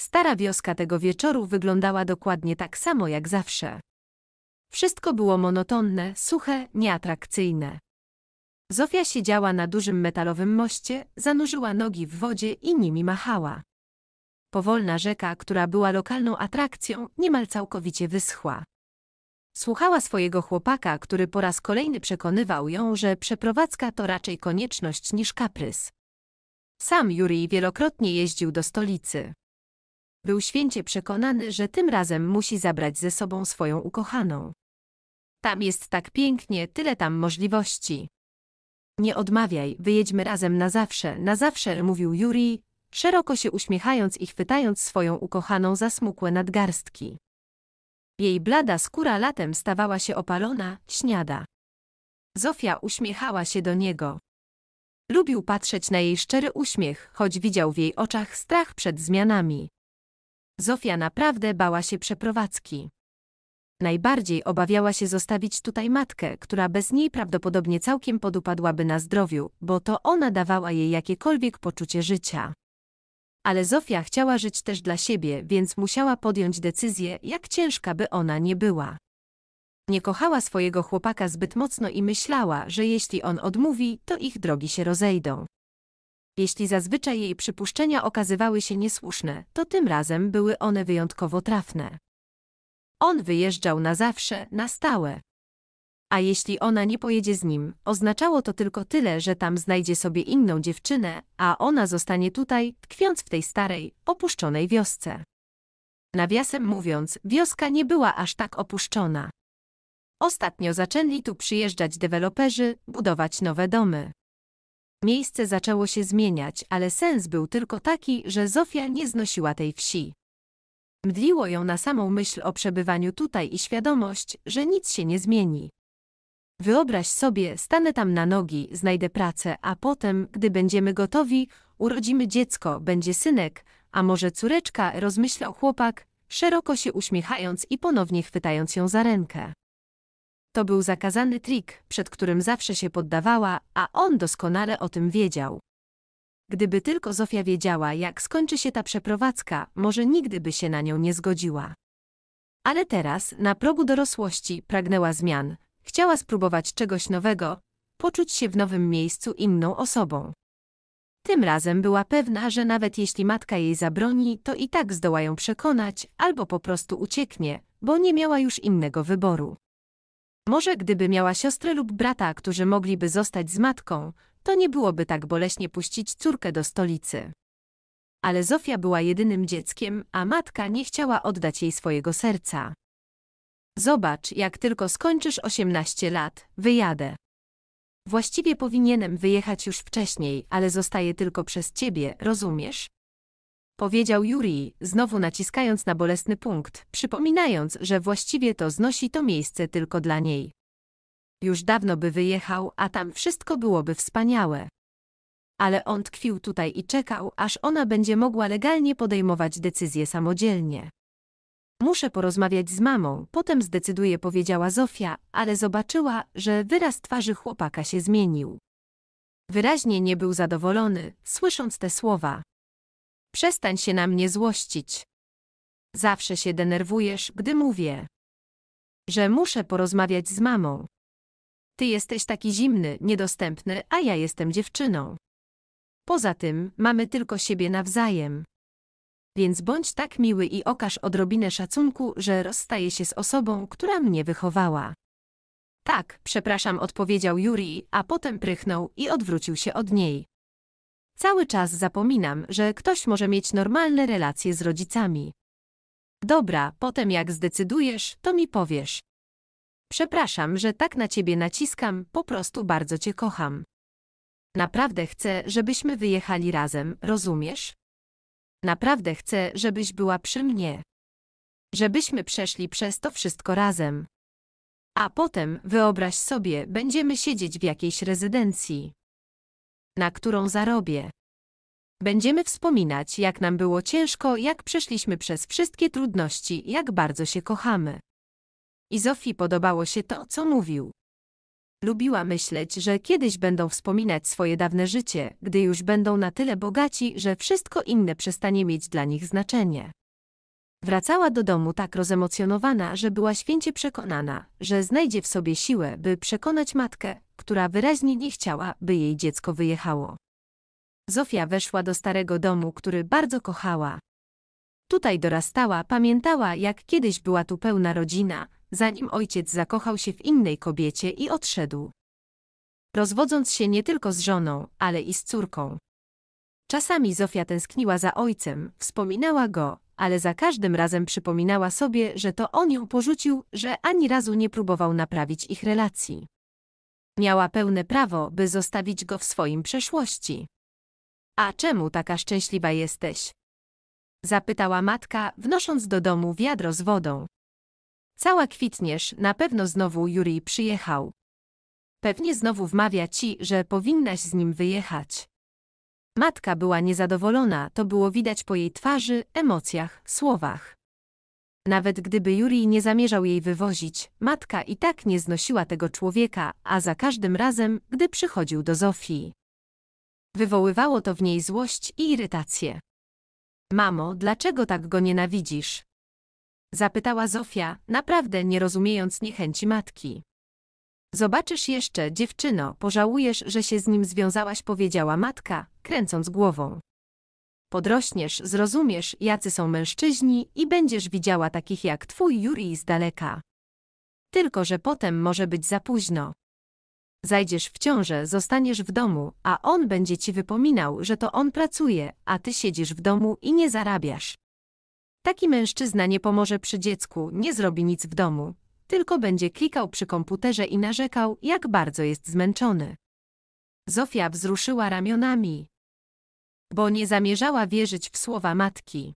Stara wioska tego wieczoru wyglądała dokładnie tak samo jak zawsze. Wszystko było monotonne, suche, nieatrakcyjne. Zofia siedziała na dużym metalowym moście, zanurzyła nogi w wodzie i nimi machała. Powolna rzeka, która była lokalną atrakcją, niemal całkowicie wyschła. Słuchała swojego chłopaka, który po raz kolejny przekonywał ją, że przeprowadzka to raczej konieczność niż kaprys. Sam Juri wielokrotnie jeździł do stolicy. Był święcie przekonany, że tym razem musi zabrać ze sobą swoją ukochaną. Tam jest tak pięknie, tyle tam możliwości. Nie odmawiaj, wyjedźmy razem na zawsze, na zawsze, mówił Juri, szeroko się uśmiechając i chwytając swoją ukochaną za smukłe nadgarstki. Jej blada skóra latem stawała się opalona, śniada. Zofia uśmiechała się do niego. Lubił patrzeć na jej szczery uśmiech, choć widział w jej oczach strach przed zmianami. Zofia naprawdę bała się przeprowadzki. Najbardziej obawiała się zostawić tutaj matkę, która bez niej prawdopodobnie całkiem podupadłaby na zdrowiu, bo to ona dawała jej jakiekolwiek poczucie życia. Ale Zofia chciała żyć też dla siebie, więc musiała podjąć decyzję, jak ciężka by ona nie była. Nie kochała swojego chłopaka zbyt mocno i myślała, że jeśli on odmówi, to ich drogi się rozejdą. Jeśli zazwyczaj jej przypuszczenia okazywały się niesłuszne, to tym razem były one wyjątkowo trafne. On wyjeżdżał na zawsze, na stałe. A jeśli ona nie pojedzie z nim, oznaczało to tylko tyle, że tam znajdzie sobie inną dziewczynę, a ona zostanie tutaj, tkwiąc w tej starej, opuszczonej wiosce. Nawiasem mówiąc, wioska nie była aż tak opuszczona. Ostatnio zaczęli tu przyjeżdżać deweloperzy, budować nowe domy. Miejsce zaczęło się zmieniać, ale sens był tylko taki, że Zofia nie znosiła tej wsi. Mdliło ją na samą myśl o przebywaniu tutaj i świadomość, że nic się nie zmieni. Wyobraź sobie, stanę tam na nogi, znajdę pracę, a potem, gdy będziemy gotowi, urodzimy dziecko, będzie synek, a może córeczka, rozmyślał chłopak, szeroko się uśmiechając i ponownie chwytając ją za rękę. To był zakazany trik, przed którym zawsze się poddawała, a on doskonale o tym wiedział. Gdyby tylko Zofia wiedziała, jak skończy się ta przeprowadzka, może nigdy by się na nią nie zgodziła. Ale teraz, na progu dorosłości, pragnęła zmian, chciała spróbować czegoś nowego, poczuć się w nowym miejscu inną osobą. Tym razem była pewna, że nawet jeśli matka jej zabroni, to i tak zdoła ją przekonać albo po prostu ucieknie, bo nie miała już innego wyboru. Może gdyby miała siostrę lub brata, którzy mogliby zostać z matką, to nie byłoby tak boleśnie puścić córkę do stolicy. Ale Zofia była jedynym dzieckiem, a matka nie chciała oddać jej swojego serca. Zobacz, jak tylko skończysz 18 lat, wyjadę. Właściwie powinienem wyjechać już wcześniej, ale zostaję tylko przez ciebie, rozumiesz? powiedział Juri, znowu naciskając na bolesny punkt, przypominając, że właściwie to znosi to miejsce tylko dla niej. Już dawno by wyjechał, a tam wszystko byłoby wspaniałe. Ale on tkwił tutaj i czekał, aż ona będzie mogła legalnie podejmować decyzje samodzielnie. Muszę porozmawiać z mamą, potem zdecyduję, powiedziała Zofia, ale zobaczyła, że wyraz twarzy chłopaka się zmienił. Wyraźnie nie był zadowolony, słysząc te słowa. Przestań się na mnie złościć. Zawsze się denerwujesz, gdy mówię, że muszę porozmawiać z mamą. Ty jesteś taki zimny, niedostępny, a ja jestem dziewczyną. Poza tym, mamy tylko siebie nawzajem. Więc bądź tak miły i okaż odrobinę szacunku, że rozstaję się z osobą, która mnie wychowała. Tak, przepraszam, odpowiedział Juri, a potem prychnął i odwrócił się od niej. Cały czas zapominam, że ktoś może mieć normalne relacje z rodzicami. Dobra, potem jak zdecydujesz, to mi powiesz. Przepraszam, że tak na ciebie naciskam, po prostu bardzo cię kocham. Naprawdę chcę, żebyśmy wyjechali razem, rozumiesz? Naprawdę chcę, żebyś była przy mnie. Żebyśmy przeszli przez to wszystko razem. A potem, wyobraź sobie, będziemy siedzieć w jakiejś rezydencji na którą zarobię. Będziemy wspominać, jak nam było ciężko, jak przeszliśmy przez wszystkie trudności, jak bardzo się kochamy. I Zofii podobało się to, co mówił. Lubiła myśleć, że kiedyś będą wspominać swoje dawne życie, gdy już będą na tyle bogaci, że wszystko inne przestanie mieć dla nich znaczenie. Wracała do domu tak rozemocjonowana, że była święcie przekonana, że znajdzie w sobie siłę, by przekonać matkę, która wyraźnie nie chciała, by jej dziecko wyjechało. Zofia weszła do starego domu, który bardzo kochała. Tutaj dorastała, pamiętała, jak kiedyś była tu pełna rodzina, zanim ojciec zakochał się w innej kobiecie i odszedł. Rozwodząc się nie tylko z żoną, ale i z córką. Czasami Zofia tęskniła za ojcem, wspominała go, ale za każdym razem przypominała sobie, że to on ją porzucił, że ani razu nie próbował naprawić ich relacji. Miała pełne prawo, by zostawić go w swoim przeszłości. A czemu taka szczęśliwa jesteś? Zapytała matka, wnosząc do domu wiadro z wodą. Cała kwitniesz, na pewno znowu Juri przyjechał. Pewnie znowu wmawia ci, że powinnaś z nim wyjechać. Matka była niezadowolona, to było widać po jej twarzy, emocjach, słowach. Nawet gdyby Juri nie zamierzał jej wywozić, matka i tak nie znosiła tego człowieka, a za każdym razem, gdy przychodził do Zofii. Wywoływało to w niej złość i irytację. Mamo, dlaczego tak go nienawidzisz? Zapytała Zofia, naprawdę nie rozumiejąc niechęci matki. Zobaczysz jeszcze, dziewczyno, pożałujesz, że się z nim związałaś, powiedziała matka, kręcąc głową. Podrośniesz, zrozumiesz, jacy są mężczyźni i będziesz widziała takich jak twój Juri z daleka. Tylko, że potem może być za późno. Zajdziesz w ciążę, zostaniesz w domu, a on będzie ci wypominał, że to on pracuje, a ty siedzisz w domu i nie zarabiasz. Taki mężczyzna nie pomoże przy dziecku, nie zrobi nic w domu, tylko będzie klikał przy komputerze i narzekał, jak bardzo jest zmęczony. Zofia wzruszyła ramionami bo nie zamierzała wierzyć w słowa matki.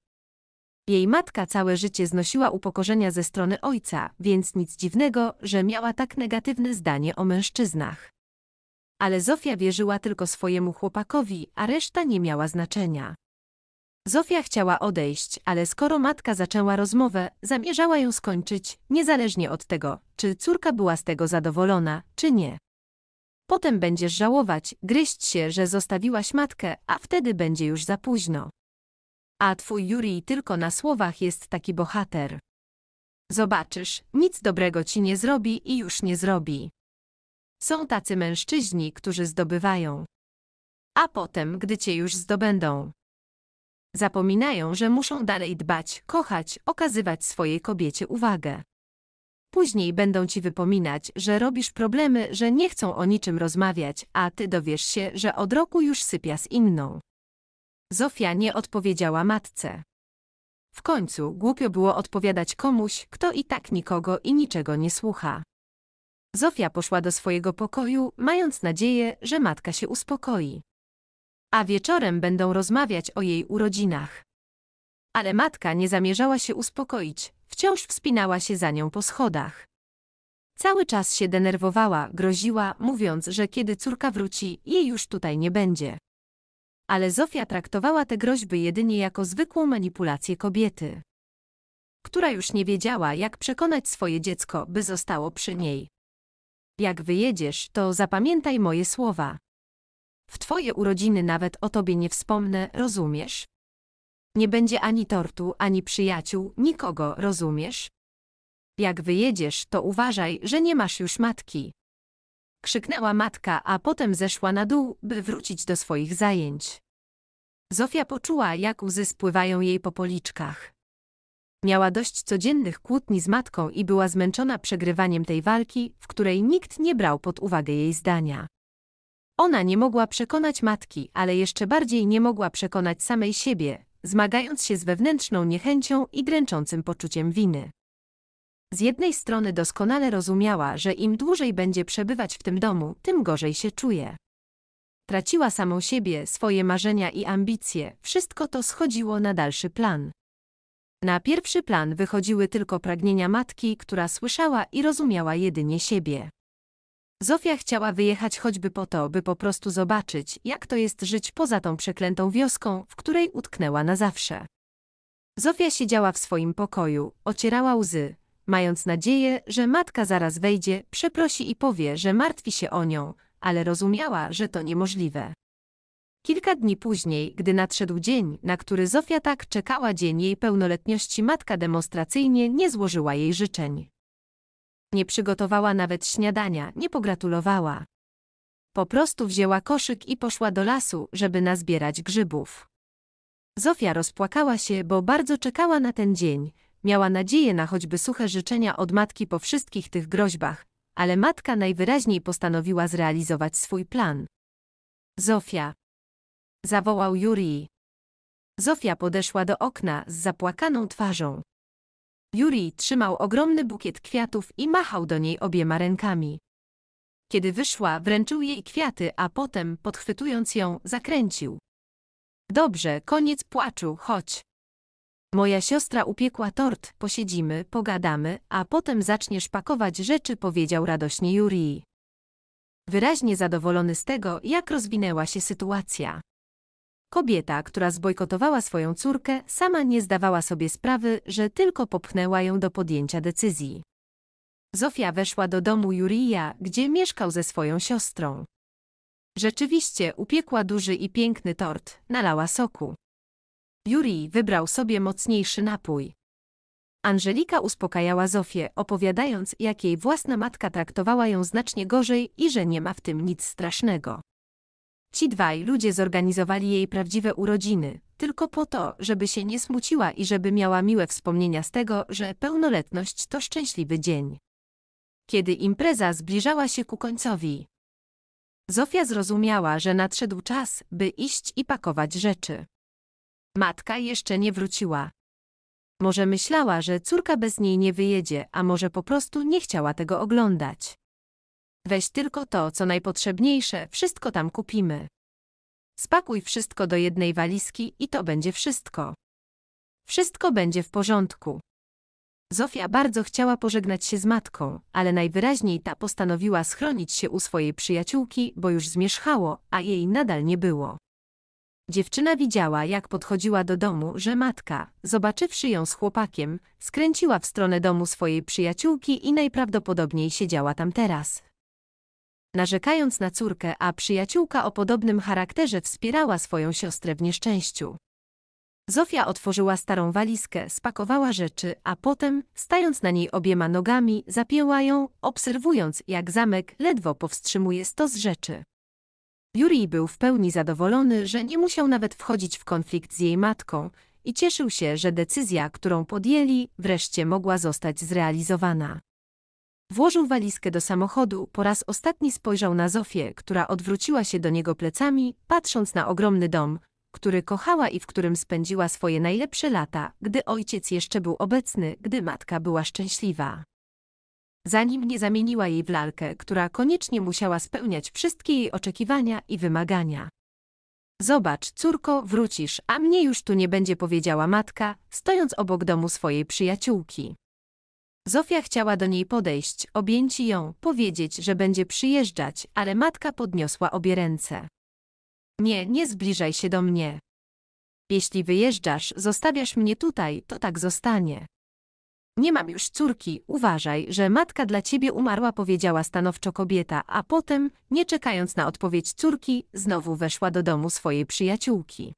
Jej matka całe życie znosiła upokorzenia ze strony ojca, więc nic dziwnego, że miała tak negatywne zdanie o mężczyznach. Ale Zofia wierzyła tylko swojemu chłopakowi, a reszta nie miała znaczenia. Zofia chciała odejść, ale skoro matka zaczęła rozmowę, zamierzała ją skończyć, niezależnie od tego, czy córka była z tego zadowolona, czy nie. Potem będziesz żałować, gryźć się, że zostawiłaś matkę, a wtedy będzie już za późno. A twój Juri tylko na słowach jest taki bohater. Zobaczysz, nic dobrego ci nie zrobi i już nie zrobi. Są tacy mężczyźni, którzy zdobywają. A potem, gdy cię już zdobędą, zapominają, że muszą dalej dbać, kochać, okazywać swojej kobiecie uwagę. Później będą ci wypominać, że robisz problemy, że nie chcą o niczym rozmawiać, a ty dowiesz się, że od roku już sypia z inną. Zofia nie odpowiedziała matce. W końcu głupio było odpowiadać komuś, kto i tak nikogo i niczego nie słucha. Zofia poszła do swojego pokoju, mając nadzieję, że matka się uspokoi. A wieczorem będą rozmawiać o jej urodzinach. Ale matka nie zamierzała się uspokoić, Wciąż wspinała się za nią po schodach. Cały czas się denerwowała, groziła, mówiąc, że kiedy córka wróci, jej już tutaj nie będzie. Ale Zofia traktowała te groźby jedynie jako zwykłą manipulację kobiety, która już nie wiedziała, jak przekonać swoje dziecko, by zostało przy niej. Jak wyjedziesz, to zapamiętaj moje słowa. W twoje urodziny nawet o tobie nie wspomnę, rozumiesz? Nie będzie ani tortu, ani przyjaciół, nikogo, rozumiesz? Jak wyjedziesz, to uważaj, że nie masz już matki. Krzyknęła matka, a potem zeszła na dół, by wrócić do swoich zajęć. Zofia poczuła, jak łzy spływają jej po policzkach. Miała dość codziennych kłótni z matką i była zmęczona przegrywaniem tej walki, w której nikt nie brał pod uwagę jej zdania. Ona nie mogła przekonać matki, ale jeszcze bardziej nie mogła przekonać samej siebie, zmagając się z wewnętrzną niechęcią i dręczącym poczuciem winy. Z jednej strony doskonale rozumiała, że im dłużej będzie przebywać w tym domu, tym gorzej się czuje. Traciła samą siebie, swoje marzenia i ambicje, wszystko to schodziło na dalszy plan. Na pierwszy plan wychodziły tylko pragnienia matki, która słyszała i rozumiała jedynie siebie. Zofia chciała wyjechać choćby po to, by po prostu zobaczyć, jak to jest żyć poza tą przeklętą wioską, w której utknęła na zawsze. Zofia siedziała w swoim pokoju, ocierała łzy, mając nadzieję, że matka zaraz wejdzie, przeprosi i powie, że martwi się o nią, ale rozumiała, że to niemożliwe. Kilka dni później, gdy nadszedł dzień, na który Zofia tak czekała dzień jej pełnoletności, matka demonstracyjnie nie złożyła jej życzeń. Nie przygotowała nawet śniadania, nie pogratulowała. Po prostu wzięła koszyk i poszła do lasu, żeby nazbierać grzybów. Zofia rozpłakała się, bo bardzo czekała na ten dzień. Miała nadzieję na choćby suche życzenia od matki po wszystkich tych groźbach, ale matka najwyraźniej postanowiła zrealizować swój plan. Zofia. Zawołał Jurii. Zofia podeszła do okna z zapłakaną twarzą. Juri trzymał ogromny bukiet kwiatów i machał do niej obiema rękami. Kiedy wyszła, wręczył jej kwiaty, a potem, podchwytując ją, zakręcił. Dobrze, koniec płaczu, chodź. Moja siostra upiekła tort, posiedzimy, pogadamy, a potem zaczniesz pakować rzeczy, powiedział radośnie Juri. Wyraźnie zadowolony z tego, jak rozwinęła się sytuacja. Kobieta, która zbojkotowała swoją córkę, sama nie zdawała sobie sprawy, że tylko popchnęła ją do podjęcia decyzji. Zofia weszła do domu Jurija, gdzie mieszkał ze swoją siostrą. Rzeczywiście upiekła duży i piękny tort, nalała soku. Jurij wybrał sobie mocniejszy napój. Angelika uspokajała Zofię, opowiadając, jak jej własna matka traktowała ją znacznie gorzej i że nie ma w tym nic strasznego. Ci dwaj ludzie zorganizowali jej prawdziwe urodziny, tylko po to, żeby się nie smuciła i żeby miała miłe wspomnienia z tego, że pełnoletność to szczęśliwy dzień. Kiedy impreza zbliżała się ku końcowi, Zofia zrozumiała, że nadszedł czas, by iść i pakować rzeczy. Matka jeszcze nie wróciła. Może myślała, że córka bez niej nie wyjedzie, a może po prostu nie chciała tego oglądać. Weź tylko to, co najpotrzebniejsze, wszystko tam kupimy. Spakuj wszystko do jednej walizki i to będzie wszystko. Wszystko będzie w porządku. Zofia bardzo chciała pożegnać się z matką, ale najwyraźniej ta postanowiła schronić się u swojej przyjaciółki, bo już zmierzchało, a jej nadal nie było. Dziewczyna widziała, jak podchodziła do domu, że matka, zobaczywszy ją z chłopakiem, skręciła w stronę domu swojej przyjaciółki i najprawdopodobniej siedziała tam teraz narzekając na córkę, a przyjaciółka o podobnym charakterze wspierała swoją siostrę w nieszczęściu. Zofia otworzyła starą walizkę, spakowała rzeczy, a potem, stając na niej obiema nogami, zapięła ją, obserwując, jak zamek ledwo powstrzymuje stos rzeczy. Juri był w pełni zadowolony, że nie musiał nawet wchodzić w konflikt z jej matką i cieszył się, że decyzja, którą podjęli, wreszcie mogła zostać zrealizowana. Włożył walizkę do samochodu, po raz ostatni spojrzał na Zofię, która odwróciła się do niego plecami, patrząc na ogromny dom, który kochała i w którym spędziła swoje najlepsze lata, gdy ojciec jeszcze był obecny, gdy matka była szczęśliwa. Zanim nie zamieniła jej w lalkę, która koniecznie musiała spełniać wszystkie jej oczekiwania i wymagania. Zobacz, córko, wrócisz, a mnie już tu nie będzie powiedziała matka, stojąc obok domu swojej przyjaciółki. Zofia chciała do niej podejść, objęć ją, powiedzieć, że będzie przyjeżdżać, ale matka podniosła obie ręce. Nie, nie zbliżaj się do mnie. Jeśli wyjeżdżasz, zostawiasz mnie tutaj, to tak zostanie. Nie mam już córki, uważaj, że matka dla ciebie umarła, powiedziała stanowczo kobieta, a potem, nie czekając na odpowiedź córki, znowu weszła do domu swojej przyjaciółki.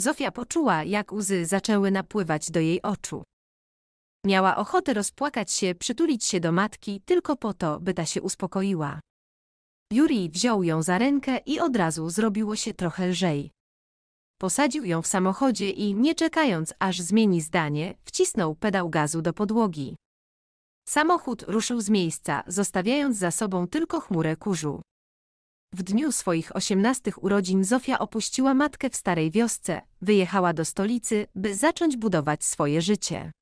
Zofia poczuła, jak łzy zaczęły napływać do jej oczu. Miała ochotę rozpłakać się, przytulić się do matki tylko po to, by ta się uspokoiła. Juri wziął ją za rękę i od razu zrobiło się trochę lżej. Posadził ją w samochodzie i, nie czekając aż zmieni zdanie, wcisnął pedał gazu do podłogi. Samochód ruszył z miejsca, zostawiając za sobą tylko chmurę kurzu. W dniu swoich osiemnastych urodzin Zofia opuściła matkę w starej wiosce, wyjechała do stolicy, by zacząć budować swoje życie.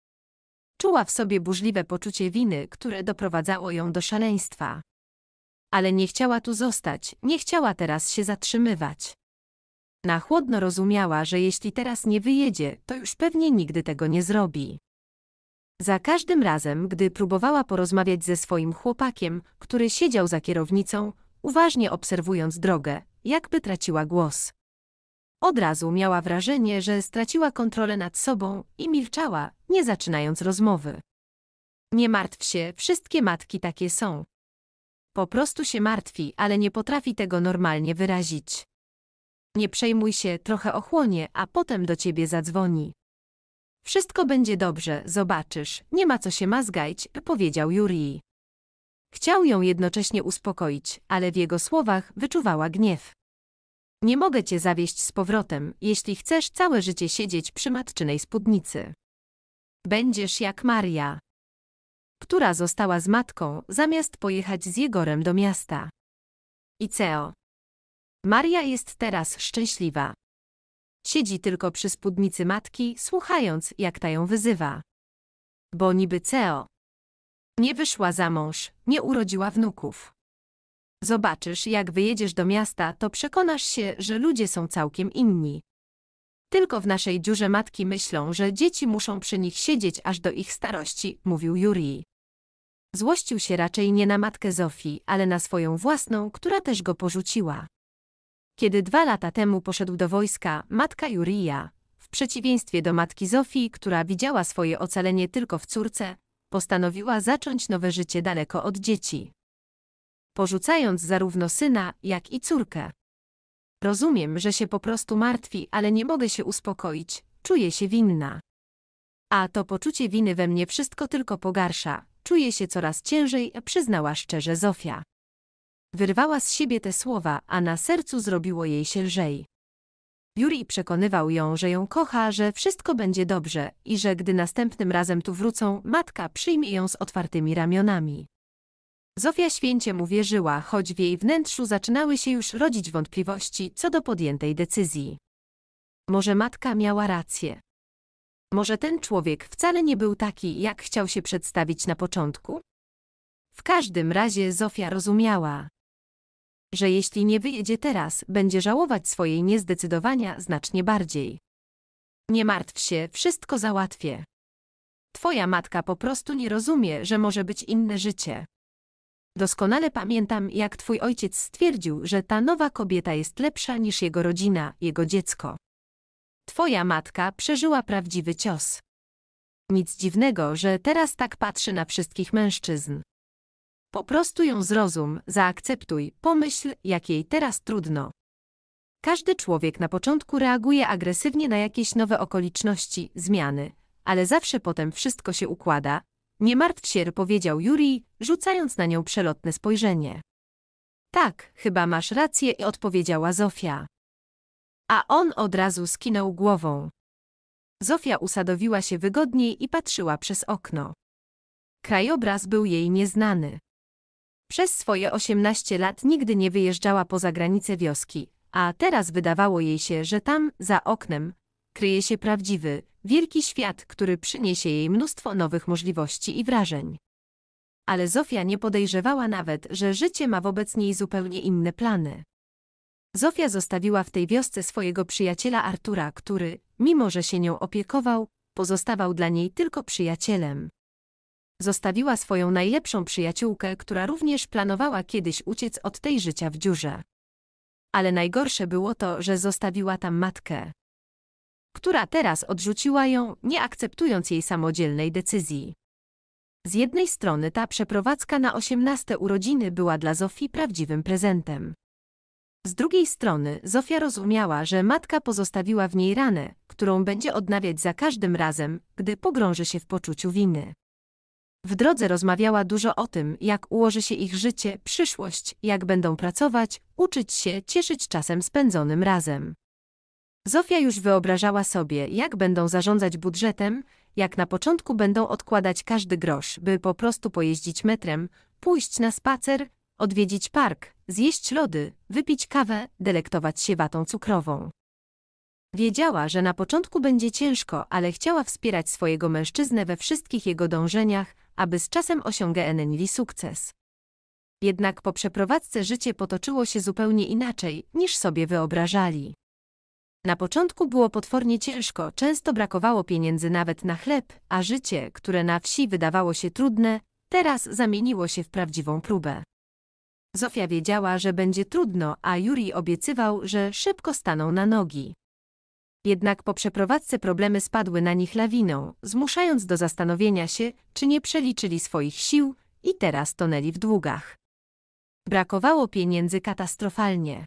Czuła w sobie burzliwe poczucie winy, które doprowadzało ją do szaleństwa. Ale nie chciała tu zostać, nie chciała teraz się zatrzymywać. Na chłodno rozumiała, że jeśli teraz nie wyjedzie, to już pewnie nigdy tego nie zrobi. Za każdym razem, gdy próbowała porozmawiać ze swoim chłopakiem, który siedział za kierownicą, uważnie obserwując drogę, jakby traciła głos. Od razu miała wrażenie, że straciła kontrolę nad sobą i milczała, nie zaczynając rozmowy. Nie martw się, wszystkie matki takie są. Po prostu się martwi, ale nie potrafi tego normalnie wyrazić. Nie przejmuj się, trochę ochłonie, a potem do ciebie zadzwoni. Wszystko będzie dobrze, zobaczysz, nie ma co się mazgać, powiedział Jurii. Chciał ją jednocześnie uspokoić, ale w jego słowach wyczuwała gniew. Nie mogę cię zawieść z powrotem, jeśli chcesz całe życie siedzieć przy matczynej spódnicy. Będziesz jak Maria, która została z matką, zamiast pojechać z Jegorem do miasta. Iceo. Maria jest teraz szczęśliwa. Siedzi tylko przy spódnicy matki, słuchając, jak ta ją wyzywa. Bo niby Ceo. Nie wyszła za mąż, nie urodziła wnuków. Zobaczysz, jak wyjedziesz do miasta, to przekonasz się, że ludzie są całkiem inni. Tylko w naszej dziurze matki myślą, że dzieci muszą przy nich siedzieć aż do ich starości, mówił Jurij. Złościł się raczej nie na matkę Zofii, ale na swoją własną, która też go porzuciła. Kiedy dwa lata temu poszedł do wojska, matka Jurija, w przeciwieństwie do matki Zofii, która widziała swoje ocalenie tylko w córce, postanowiła zacząć nowe życie daleko od dzieci porzucając zarówno syna, jak i córkę. Rozumiem, że się po prostu martwi, ale nie mogę się uspokoić, czuję się winna. A to poczucie winy we mnie wszystko tylko pogarsza, czuję się coraz ciężej, przyznała szczerze Zofia. Wyrwała z siebie te słowa, a na sercu zrobiło jej się lżej. Juri przekonywał ją, że ją kocha, że wszystko będzie dobrze i że gdy następnym razem tu wrócą, matka przyjmie ją z otwartymi ramionami. Zofia święcie mu wierzyła, choć w jej wnętrzu zaczynały się już rodzić wątpliwości co do podjętej decyzji. Może matka miała rację. Może ten człowiek wcale nie był taki, jak chciał się przedstawić na początku? W każdym razie Zofia rozumiała, że jeśli nie wyjedzie teraz, będzie żałować swojej niezdecydowania znacznie bardziej. Nie martw się, wszystko załatwię. Twoja matka po prostu nie rozumie, że może być inne życie. Doskonale pamiętam, jak twój ojciec stwierdził, że ta nowa kobieta jest lepsza niż jego rodzina, jego dziecko. Twoja matka przeżyła prawdziwy cios. Nic dziwnego, że teraz tak patrzy na wszystkich mężczyzn. Po prostu ją zrozum, zaakceptuj, pomyśl, jak jej teraz trudno. Każdy człowiek na początku reaguje agresywnie na jakieś nowe okoliczności, zmiany, ale zawsze potem wszystko się układa, nie martw się, powiedział Juri, rzucając na nią przelotne spojrzenie. Tak, chyba masz rację, odpowiedziała Zofia. A on od razu skinął głową. Zofia usadowiła się wygodniej i patrzyła przez okno. Krajobraz był jej nieznany. Przez swoje 18 lat nigdy nie wyjeżdżała poza granice wioski, a teraz wydawało jej się, że tam, za oknem, kryje się prawdziwy, Wielki świat, który przyniesie jej mnóstwo nowych możliwości i wrażeń. Ale Zofia nie podejrzewała nawet, że życie ma wobec niej zupełnie inne plany. Zofia zostawiła w tej wiosce swojego przyjaciela Artura, który, mimo że się nią opiekował, pozostawał dla niej tylko przyjacielem. Zostawiła swoją najlepszą przyjaciółkę, która również planowała kiedyś uciec od tej życia w dziurze. Ale najgorsze było to, że zostawiła tam matkę która teraz odrzuciła ją, nie akceptując jej samodzielnej decyzji. Z jednej strony ta przeprowadzka na osiemnaste urodziny była dla Zofii prawdziwym prezentem. Z drugiej strony Zofia rozumiała, że matka pozostawiła w niej ranę, którą będzie odnawiać za każdym razem, gdy pogrąży się w poczuciu winy. W drodze rozmawiała dużo o tym, jak ułoży się ich życie, przyszłość, jak będą pracować, uczyć się, cieszyć czasem spędzonym razem. Zofia już wyobrażała sobie, jak będą zarządzać budżetem, jak na początku będą odkładać każdy grosz, by po prostu pojeździć metrem, pójść na spacer, odwiedzić park, zjeść lody, wypić kawę, delektować się watą cukrową. Wiedziała, że na początku będzie ciężko, ale chciała wspierać swojego mężczyznę we wszystkich jego dążeniach, aby z czasem osiągnęli sukces. Jednak po przeprowadzce życie potoczyło się zupełnie inaczej, niż sobie wyobrażali. Na początku było potwornie ciężko, często brakowało pieniędzy nawet na chleb, a życie, które na wsi wydawało się trudne, teraz zamieniło się w prawdziwą próbę. Zofia wiedziała, że będzie trudno, a Juri obiecywał, że szybko staną na nogi. Jednak po przeprowadzce problemy spadły na nich lawiną, zmuszając do zastanowienia się, czy nie przeliczyli swoich sił i teraz tonęli w długach. Brakowało pieniędzy katastrofalnie.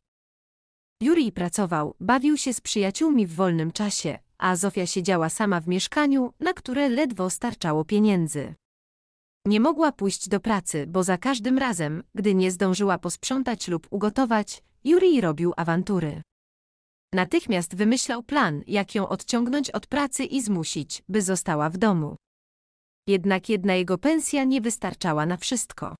Juri pracował, bawił się z przyjaciółmi w wolnym czasie, a Zofia siedziała sama w mieszkaniu, na które ledwo starczało pieniędzy. Nie mogła pójść do pracy, bo za każdym razem, gdy nie zdążyła posprzątać lub ugotować, Juri robił awantury. Natychmiast wymyślał plan, jak ją odciągnąć od pracy i zmusić, by została w domu. Jednak jedna jego pensja nie wystarczała na wszystko.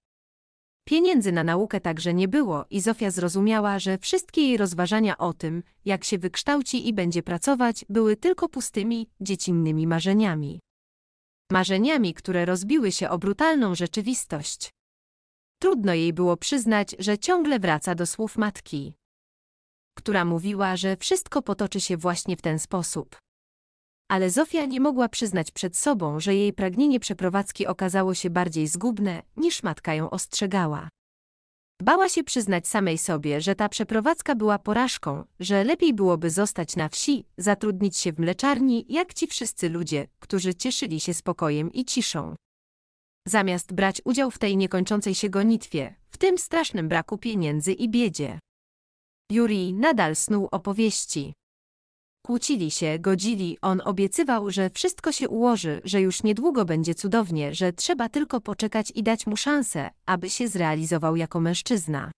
Pieniędzy na naukę także nie było i Zofia zrozumiała, że wszystkie jej rozważania o tym, jak się wykształci i będzie pracować, były tylko pustymi, dziecinnymi marzeniami. Marzeniami, które rozbiły się o brutalną rzeczywistość. Trudno jej było przyznać, że ciągle wraca do słów matki, która mówiła, że wszystko potoczy się właśnie w ten sposób ale Zofia nie mogła przyznać przed sobą, że jej pragnienie przeprowadzki okazało się bardziej zgubne, niż matka ją ostrzegała. Bała się przyznać samej sobie, że ta przeprowadzka była porażką, że lepiej byłoby zostać na wsi, zatrudnić się w mleczarni, jak ci wszyscy ludzie, którzy cieszyli się spokojem i ciszą. Zamiast brać udział w tej niekończącej się gonitwie, w tym strasznym braku pieniędzy i biedzie. Juri nadal snuł opowieści. Kłócili się, godzili, on obiecywał, że wszystko się ułoży, że już niedługo będzie cudownie, że trzeba tylko poczekać i dać mu szansę, aby się zrealizował jako mężczyzna.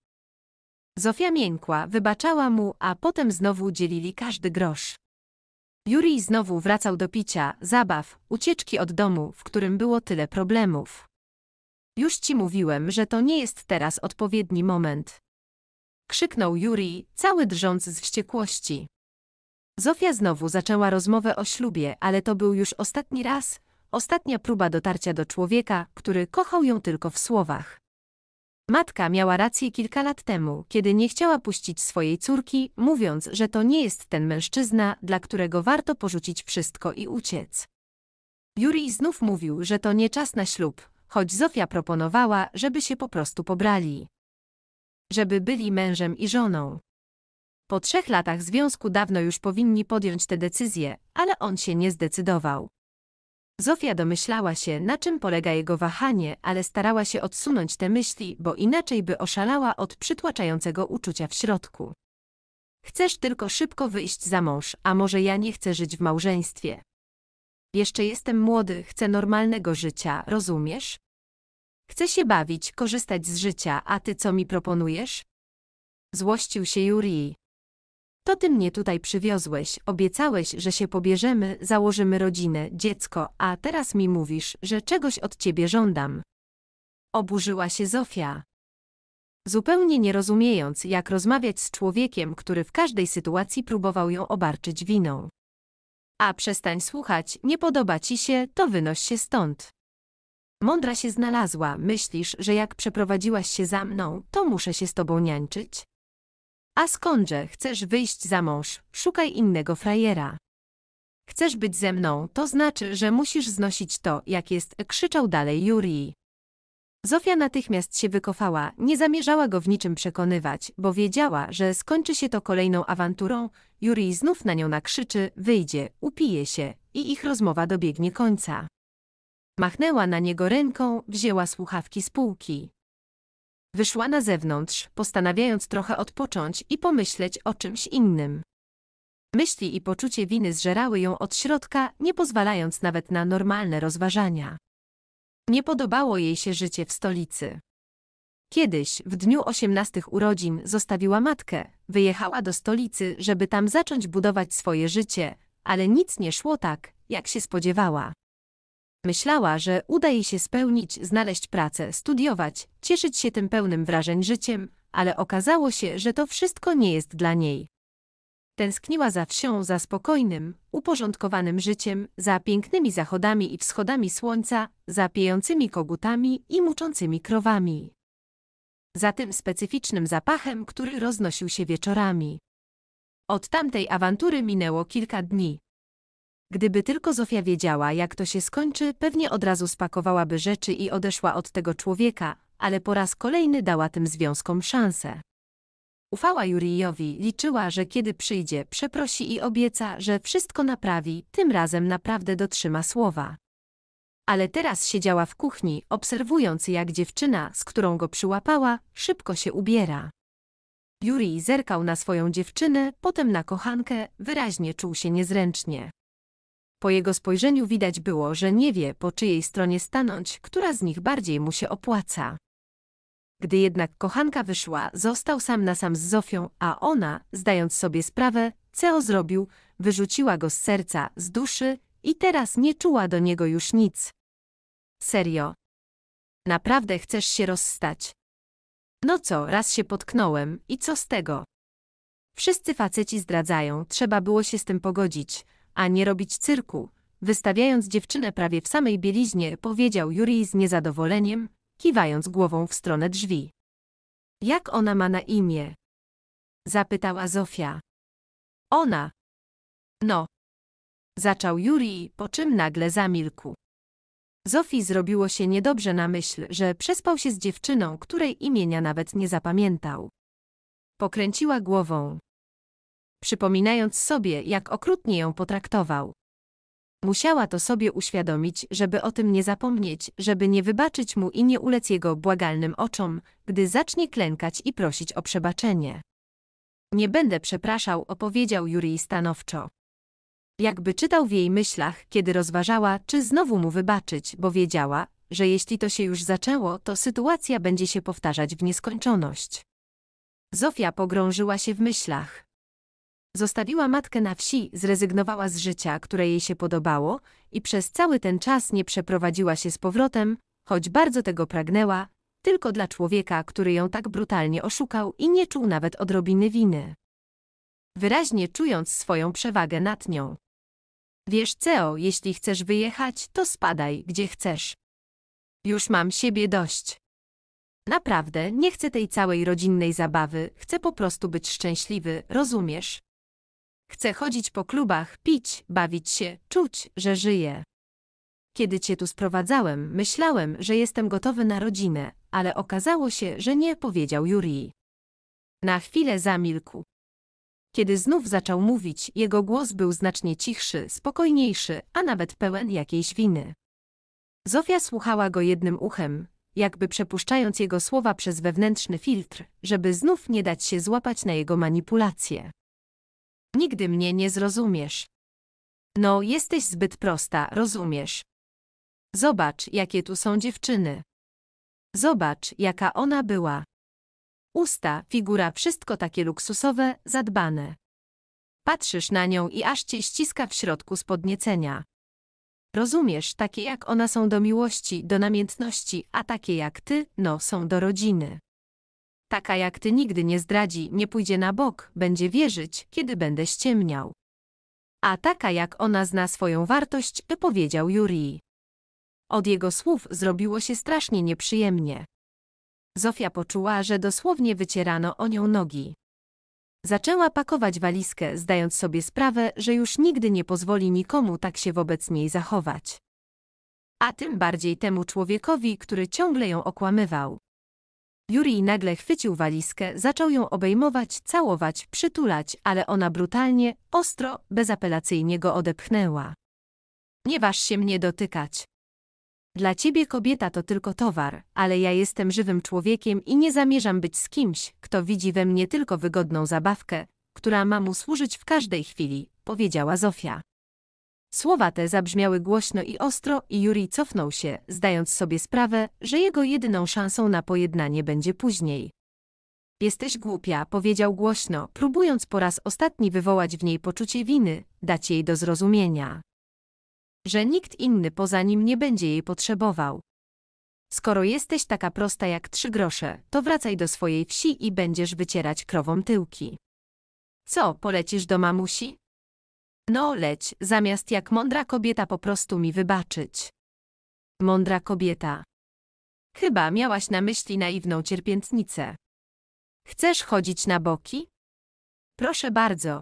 Zofia miękła, wybaczała mu, a potem znowu dzielili każdy grosz. Juri znowu wracał do picia, zabaw, ucieczki od domu, w którym było tyle problemów. Już ci mówiłem, że to nie jest teraz odpowiedni moment. Krzyknął Juri, cały drżąc z wściekłości. Zofia znowu zaczęła rozmowę o ślubie, ale to był już ostatni raz, ostatnia próba dotarcia do człowieka, który kochał ją tylko w słowach. Matka miała rację kilka lat temu, kiedy nie chciała puścić swojej córki, mówiąc, że to nie jest ten mężczyzna, dla którego warto porzucić wszystko i uciec. Juri znów mówił, że to nie czas na ślub, choć Zofia proponowała, żeby się po prostu pobrali. Żeby byli mężem i żoną. Po trzech latach związku dawno już powinni podjąć tę decyzję, ale on się nie zdecydował. Zofia domyślała się, na czym polega jego wahanie, ale starała się odsunąć te myśli, bo inaczej by oszalała od przytłaczającego uczucia w środku. Chcesz tylko szybko wyjść za mąż, a może ja nie chcę żyć w małżeństwie. Jeszcze jestem młody, chcę normalnego życia, rozumiesz? Chcę się bawić, korzystać z życia, a ty co mi proponujesz? Złościł się Jurij. To ty mnie tutaj przywiozłeś, obiecałeś, że się pobierzemy, założymy rodzinę, dziecko, a teraz mi mówisz, że czegoś od ciebie żądam. Oburzyła się Zofia. Zupełnie nie rozumiejąc, jak rozmawiać z człowiekiem, który w każdej sytuacji próbował ją obarczyć winą. A przestań słuchać, nie podoba ci się, to wynoś się stąd. Mądra się znalazła, myślisz, że jak przeprowadziłaś się za mną, to muszę się z tobą niańczyć? A skądże chcesz wyjść za mąż, szukaj innego frajera. Chcesz być ze mną, to znaczy, że musisz znosić to, jak jest, krzyczał dalej Juri. Zofia natychmiast się wykofała, nie zamierzała go w niczym przekonywać, bo wiedziała, że skończy się to kolejną awanturą, Juri znów na nią nakrzyczy, wyjdzie, upije się i ich rozmowa dobiegnie końca. Machnęła na niego ręką, wzięła słuchawki z półki. Wyszła na zewnątrz, postanawiając trochę odpocząć i pomyśleć o czymś innym. Myśli i poczucie winy zżerały ją od środka, nie pozwalając nawet na normalne rozważania. Nie podobało jej się życie w stolicy. Kiedyś, w dniu osiemnastych urodzin, zostawiła matkę, wyjechała do stolicy, żeby tam zacząć budować swoje życie, ale nic nie szło tak, jak się spodziewała. Myślała, że uda jej się spełnić, znaleźć pracę, studiować, cieszyć się tym pełnym wrażeń życiem, ale okazało się, że to wszystko nie jest dla niej. Tęskniła za wsią, za spokojnym, uporządkowanym życiem, za pięknymi zachodami i wschodami słońca, za piejącymi kogutami i muczącymi krowami. Za tym specyficznym zapachem, który roznosił się wieczorami. Od tamtej awantury minęło kilka dni. Gdyby tylko Zofia wiedziała, jak to się skończy, pewnie od razu spakowałaby rzeczy i odeszła od tego człowieka, ale po raz kolejny dała tym związkom szansę. Ufała Jurijowi, liczyła, że kiedy przyjdzie, przeprosi i obieca, że wszystko naprawi, tym razem naprawdę dotrzyma słowa. Ale teraz siedziała w kuchni, obserwując jak dziewczyna, z którą go przyłapała, szybko się ubiera. Jurij zerkał na swoją dziewczynę, potem na kochankę, wyraźnie czuł się niezręcznie. Po jego spojrzeniu widać było, że nie wie, po czyjej stronie stanąć, która z nich bardziej mu się opłaca. Gdy jednak kochanka wyszła, został sam na sam z Zofią, a ona, zdając sobie sprawę, co zrobił, wyrzuciła go z serca, z duszy i teraz nie czuła do niego już nic. Serio. Naprawdę chcesz się rozstać? No co, raz się potknąłem i co z tego? Wszyscy faceci zdradzają, trzeba było się z tym pogodzić, a nie robić cyrku, wystawiając dziewczynę prawie w samej bieliźnie, powiedział Jurij z niezadowoleniem, kiwając głową w stronę drzwi. Jak ona ma na imię? Zapytała Zofia. Ona. No. Zaczął Jurij, po czym nagle zamilkł. Zofii zrobiło się niedobrze na myśl, że przespał się z dziewczyną, której imienia nawet nie zapamiętał. Pokręciła głową przypominając sobie, jak okrutnie ją potraktował. Musiała to sobie uświadomić, żeby o tym nie zapomnieć, żeby nie wybaczyć mu i nie ulec jego błagalnym oczom, gdy zacznie klękać i prosić o przebaczenie. Nie będę przepraszał, opowiedział Jurij stanowczo. Jakby czytał w jej myślach, kiedy rozważała, czy znowu mu wybaczyć, bo wiedziała, że jeśli to się już zaczęło, to sytuacja będzie się powtarzać w nieskończoność. Zofia pogrążyła się w myślach. Zostawiła matkę na wsi, zrezygnowała z życia, które jej się podobało i przez cały ten czas nie przeprowadziła się z powrotem, choć bardzo tego pragnęła, tylko dla człowieka, który ją tak brutalnie oszukał i nie czuł nawet odrobiny winy. Wyraźnie czując swoją przewagę nad nią. Wiesz, Ceo, jeśli chcesz wyjechać, to spadaj, gdzie chcesz. Już mam siebie dość. Naprawdę, nie chcę tej całej rodzinnej zabawy, chcę po prostu być szczęśliwy, rozumiesz? Chcę chodzić po klubach, pić, bawić się, czuć, że żyję. Kiedy cię tu sprowadzałem, myślałem, że jestem gotowy na rodzinę, ale okazało się, że nie, powiedział Juri. Na chwilę zamilkł. Kiedy znów zaczął mówić, jego głos był znacznie cichszy, spokojniejszy, a nawet pełen jakiejś winy. Zofia słuchała go jednym uchem, jakby przepuszczając jego słowa przez wewnętrzny filtr, żeby znów nie dać się złapać na jego manipulacje. Nigdy mnie nie zrozumiesz. No, jesteś zbyt prosta, rozumiesz. Zobacz, jakie tu są dziewczyny. Zobacz, jaka ona była. Usta, figura, wszystko takie luksusowe, zadbane. Patrzysz na nią i aż cię ściska w środku z podniecenia. Rozumiesz, takie jak ona są do miłości, do namiętności, a takie jak ty, no, są do rodziny. Taka jak ty nigdy nie zdradzi, nie pójdzie na bok, będzie wierzyć, kiedy będę ściemniał. A taka jak ona zna swoją wartość, powiedział Jurij. Od jego słów zrobiło się strasznie nieprzyjemnie. Zofia poczuła, że dosłownie wycierano o nią nogi. Zaczęła pakować walizkę, zdając sobie sprawę, że już nigdy nie pozwoli nikomu tak się wobec niej zachować. A tym bardziej temu człowiekowi, który ciągle ją okłamywał. Juri nagle chwycił walizkę, zaczął ją obejmować, całować, przytulać, ale ona brutalnie, ostro, bezapelacyjnie go odepchnęła. Nie waż się mnie dotykać. Dla ciebie kobieta to tylko towar, ale ja jestem żywym człowiekiem i nie zamierzam być z kimś, kto widzi we mnie tylko wygodną zabawkę, która ma mu służyć w każdej chwili, powiedziała Zofia. Słowa te zabrzmiały głośno i ostro i Juri cofnął się, zdając sobie sprawę, że jego jedyną szansą na pojednanie będzie później. Jesteś głupia, powiedział głośno, próbując po raz ostatni wywołać w niej poczucie winy, dać jej do zrozumienia. Że nikt inny poza nim nie będzie jej potrzebował. Skoro jesteś taka prosta jak trzy grosze, to wracaj do swojej wsi i będziesz wycierać krową tyłki. Co, polecisz do mamusi? No leć, zamiast jak mądra kobieta po prostu mi wybaczyć. Mądra kobieta. Chyba miałaś na myśli naiwną cierpiętnicę. Chcesz chodzić na boki? Proszę bardzo.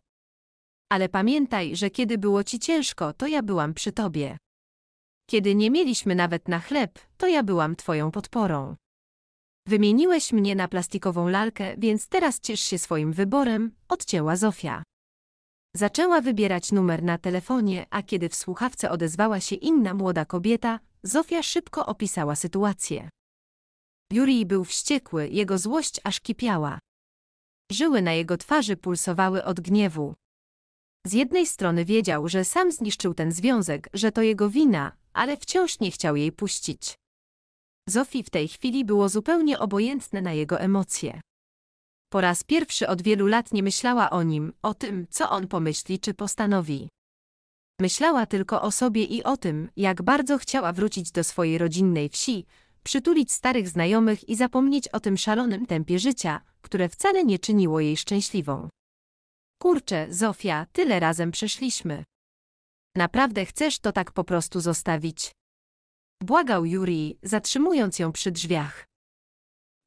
Ale pamiętaj, że kiedy było ci ciężko, to ja byłam przy tobie. Kiedy nie mieliśmy nawet na chleb, to ja byłam twoją podporą. Wymieniłeś mnie na plastikową lalkę, więc teraz ciesz się swoim wyborem, odcięła Zofia. Zaczęła wybierać numer na telefonie, a kiedy w słuchawce odezwała się inna młoda kobieta, Zofia szybko opisała sytuację. Jurij był wściekły, jego złość aż kipiała. Żyły na jego twarzy pulsowały od gniewu. Z jednej strony wiedział, że sam zniszczył ten związek, że to jego wina, ale wciąż nie chciał jej puścić. Zofii w tej chwili było zupełnie obojętne na jego emocje. Po raz pierwszy od wielu lat nie myślała o nim, o tym, co on pomyśli czy postanowi. Myślała tylko o sobie i o tym, jak bardzo chciała wrócić do swojej rodzinnej wsi, przytulić starych znajomych i zapomnieć o tym szalonym tempie życia, które wcale nie czyniło jej szczęśliwą. Kurczę, Zofia, tyle razem przeszliśmy. Naprawdę chcesz to tak po prostu zostawić? Błagał Juri, zatrzymując ją przy drzwiach.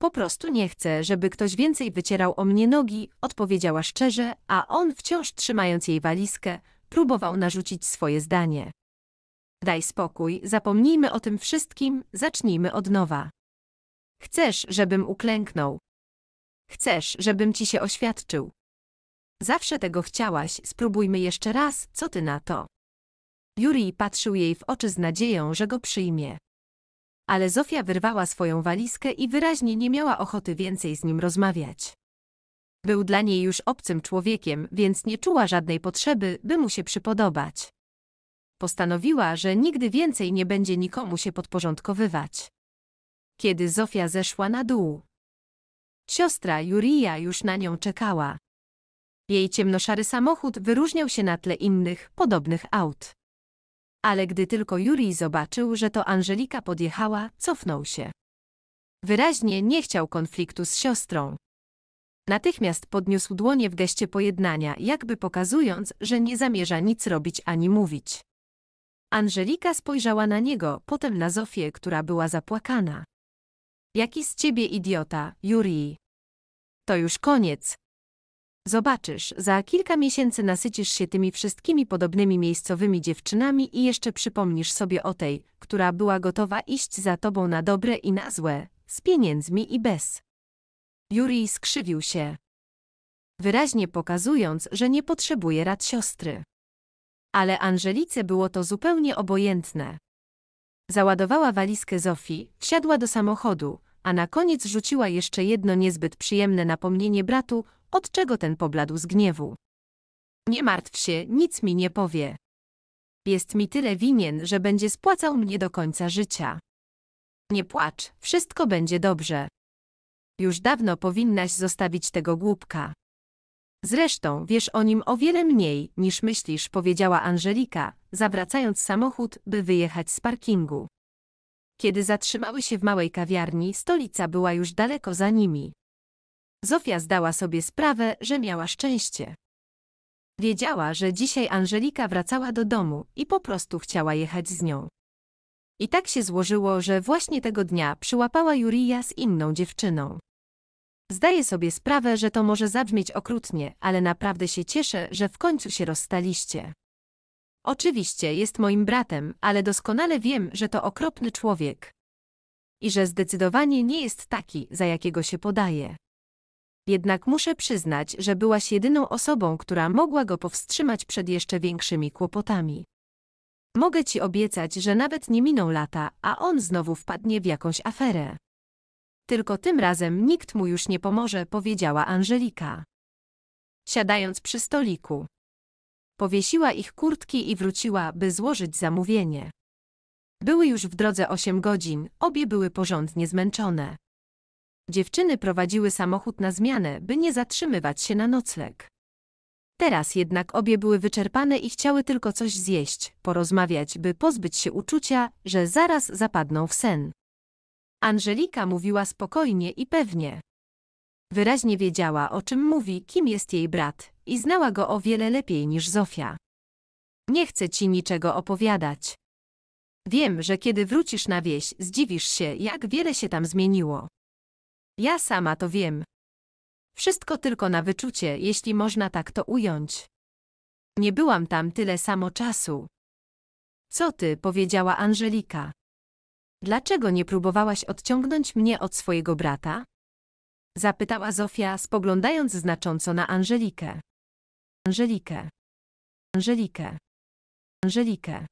Po prostu nie chcę, żeby ktoś więcej wycierał o mnie nogi, odpowiedziała szczerze, a on wciąż trzymając jej walizkę, próbował narzucić swoje zdanie. Daj spokój, zapomnijmy o tym wszystkim, zacznijmy od nowa. Chcesz, żebym uklęknął. Chcesz, żebym ci się oświadczył. Zawsze tego chciałaś, spróbujmy jeszcze raz, co ty na to. Juri patrzył jej w oczy z nadzieją, że go przyjmie ale Zofia wyrwała swoją walizkę i wyraźnie nie miała ochoty więcej z nim rozmawiać. Był dla niej już obcym człowiekiem, więc nie czuła żadnej potrzeby, by mu się przypodobać. Postanowiła, że nigdy więcej nie będzie nikomu się podporządkowywać. Kiedy Zofia zeszła na dół, siostra Jurija już na nią czekała. Jej ciemnoszary samochód wyróżniał się na tle innych, podobnych aut ale gdy tylko Juri zobaczył, że to Angelika podjechała, cofnął się. Wyraźnie nie chciał konfliktu z siostrą. Natychmiast podniósł dłonie w geście pojednania, jakby pokazując, że nie zamierza nic robić ani mówić. Angelika spojrzała na niego, potem na Zofię, która była zapłakana. Jaki z ciebie idiota, Juri? To już koniec, Zobaczysz, za kilka miesięcy nasycisz się tymi wszystkimi podobnymi miejscowymi dziewczynami i jeszcze przypomnisz sobie o tej, która była gotowa iść za tobą na dobre i na złe, z pieniędzmi i bez. Juri skrzywił się, wyraźnie pokazując, że nie potrzebuje rad siostry. Ale Angelice było to zupełnie obojętne. Załadowała walizkę Zofii, wsiadła do samochodu, a na koniec rzuciła jeszcze jedno niezbyt przyjemne napomnienie bratu od czego ten pobladł z gniewu. Nie martw się, nic mi nie powie. Jest mi tyle winien, że będzie spłacał mnie do końca życia. Nie płacz, wszystko będzie dobrze. Już dawno powinnaś zostawić tego głupka. Zresztą wiesz o nim o wiele mniej niż myślisz, powiedziała Angelika, zawracając samochód, by wyjechać z parkingu. Kiedy zatrzymały się w małej kawiarni, stolica była już daleko za nimi. Zofia zdała sobie sprawę, że miała szczęście. Wiedziała, że dzisiaj Angelika wracała do domu i po prostu chciała jechać z nią. I tak się złożyło, że właśnie tego dnia przyłapała Jurija z inną dziewczyną. Zdaję sobie sprawę, że to może zabrzmieć okrutnie, ale naprawdę się cieszę, że w końcu się rozstaliście. Oczywiście jest moim bratem, ale doskonale wiem, że to okropny człowiek. I że zdecydowanie nie jest taki, za jakiego się podaje. Jednak muszę przyznać, że byłaś jedyną osobą, która mogła go powstrzymać przed jeszcze większymi kłopotami. Mogę ci obiecać, że nawet nie miną lata, a on znowu wpadnie w jakąś aferę. Tylko tym razem nikt mu już nie pomoże, powiedziała Angelika. Siadając przy stoliku. Powiesiła ich kurtki i wróciła, by złożyć zamówienie. Były już w drodze osiem godzin, obie były porządnie zmęczone. Dziewczyny prowadziły samochód na zmianę, by nie zatrzymywać się na nocleg. Teraz jednak obie były wyczerpane i chciały tylko coś zjeść, porozmawiać, by pozbyć się uczucia, że zaraz zapadną w sen. Angelika mówiła spokojnie i pewnie. Wyraźnie wiedziała, o czym mówi, kim jest jej brat i znała go o wiele lepiej niż Zofia. Nie chcę ci niczego opowiadać. Wiem, że kiedy wrócisz na wieś, zdziwisz się, jak wiele się tam zmieniło. Ja sama to wiem. Wszystko tylko na wyczucie, jeśli można tak to ująć. Nie byłam tam tyle samo czasu. Co ty, powiedziała Angelika. Dlaczego nie próbowałaś odciągnąć mnie od swojego brata? Zapytała Zofia, spoglądając znacząco na Angelikę. Angelikę. Angelikę. Angelikę.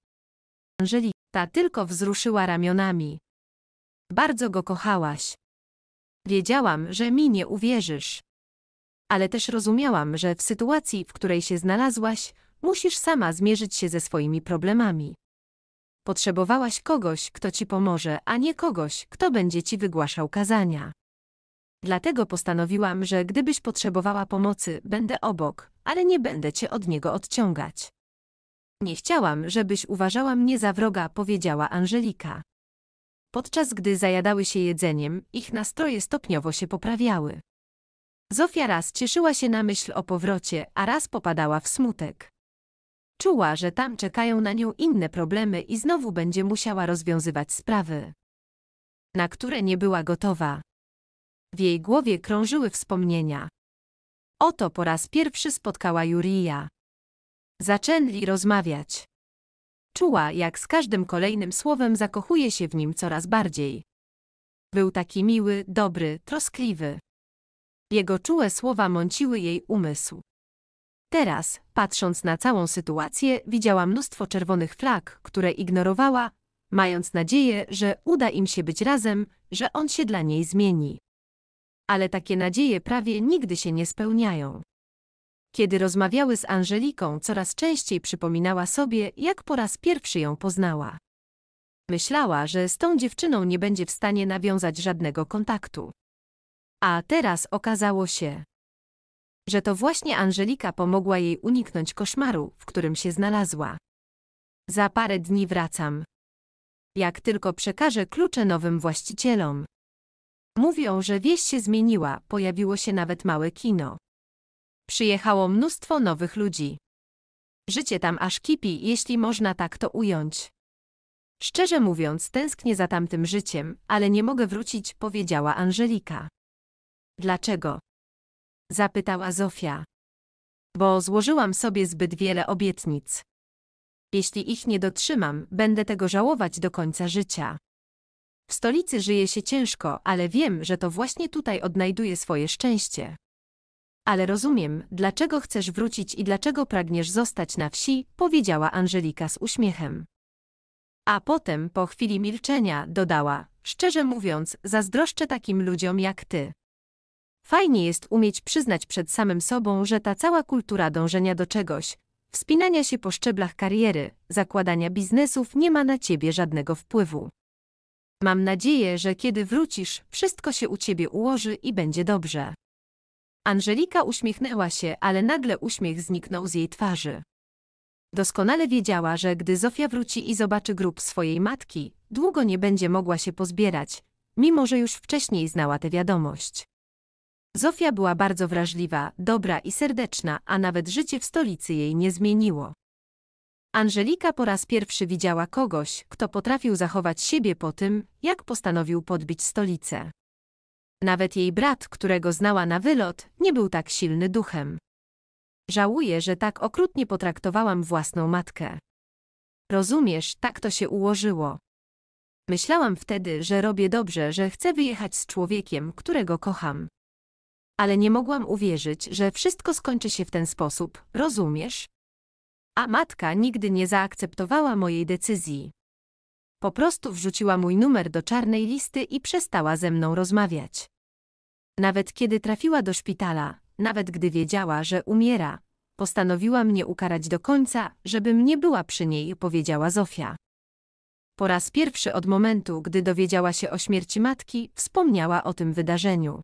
Angelika. Ta tylko wzruszyła ramionami. Bardzo go kochałaś. Wiedziałam, że mi nie uwierzysz. Ale też rozumiałam, że w sytuacji, w której się znalazłaś, musisz sama zmierzyć się ze swoimi problemami. Potrzebowałaś kogoś, kto ci pomoże, a nie kogoś, kto będzie ci wygłaszał kazania. Dlatego postanowiłam, że gdybyś potrzebowała pomocy, będę obok, ale nie będę cię od niego odciągać. Nie chciałam, żebyś uważała mnie za wroga, powiedziała Angelika podczas gdy zajadały się jedzeniem, ich nastroje stopniowo się poprawiały. Zofia raz cieszyła się na myśl o powrocie, a raz popadała w smutek. Czuła, że tam czekają na nią inne problemy i znowu będzie musiała rozwiązywać sprawy, na które nie była gotowa. W jej głowie krążyły wspomnienia. Oto po raz pierwszy spotkała Jurija. Zaczęli rozmawiać. Czuła, jak z każdym kolejnym słowem zakochuje się w nim coraz bardziej. Był taki miły, dobry, troskliwy. Jego czułe słowa mąciły jej umysł. Teraz, patrząc na całą sytuację, widziała mnóstwo czerwonych flag, które ignorowała, mając nadzieję, że uda im się być razem, że on się dla niej zmieni. Ale takie nadzieje prawie nigdy się nie spełniają. Kiedy rozmawiały z Angeliką, coraz częściej przypominała sobie, jak po raz pierwszy ją poznała. Myślała, że z tą dziewczyną nie będzie w stanie nawiązać żadnego kontaktu. A teraz okazało się, że to właśnie Angelika pomogła jej uniknąć koszmaru, w którym się znalazła. Za parę dni wracam. Jak tylko przekażę klucze nowym właścicielom. Mówią, że wieś się zmieniła, pojawiło się nawet małe kino. Przyjechało mnóstwo nowych ludzi. Życie tam aż kipi, jeśli można tak to ująć. Szczerze mówiąc, tęsknię za tamtym życiem, ale nie mogę wrócić, powiedziała Angelika. Dlaczego? Zapytała Zofia. Bo złożyłam sobie zbyt wiele obietnic. Jeśli ich nie dotrzymam, będę tego żałować do końca życia. W stolicy żyje się ciężko, ale wiem, że to właśnie tutaj odnajduję swoje szczęście. Ale rozumiem, dlaczego chcesz wrócić i dlaczego pragniesz zostać na wsi, powiedziała Angelika z uśmiechem. A potem, po chwili milczenia, dodała, szczerze mówiąc, zazdroszczę takim ludziom jak ty. Fajnie jest umieć przyznać przed samym sobą, że ta cała kultura dążenia do czegoś, wspinania się po szczeblach kariery, zakładania biznesów nie ma na ciebie żadnego wpływu. Mam nadzieję, że kiedy wrócisz, wszystko się u ciebie ułoży i będzie dobrze. Angelika uśmiechnęła się, ale nagle uśmiech zniknął z jej twarzy. Doskonale wiedziała, że gdy Zofia wróci i zobaczy grób swojej matki, długo nie będzie mogła się pozbierać, mimo że już wcześniej znała tę wiadomość. Zofia była bardzo wrażliwa, dobra i serdeczna, a nawet życie w stolicy jej nie zmieniło. Angelika po raz pierwszy widziała kogoś, kto potrafił zachować siebie po tym, jak postanowił podbić stolicę. Nawet jej brat, którego znała na wylot, nie był tak silny duchem. Żałuję, że tak okrutnie potraktowałam własną matkę. Rozumiesz, tak to się ułożyło. Myślałam wtedy, że robię dobrze, że chcę wyjechać z człowiekiem, którego kocham. Ale nie mogłam uwierzyć, że wszystko skończy się w ten sposób, rozumiesz? A matka nigdy nie zaakceptowała mojej decyzji. Po prostu wrzuciła mój numer do czarnej listy i przestała ze mną rozmawiać. Nawet kiedy trafiła do szpitala, nawet gdy wiedziała, że umiera, postanowiła mnie ukarać do końca, żebym nie była przy niej, powiedziała Zofia. Po raz pierwszy od momentu, gdy dowiedziała się o śmierci matki, wspomniała o tym wydarzeniu.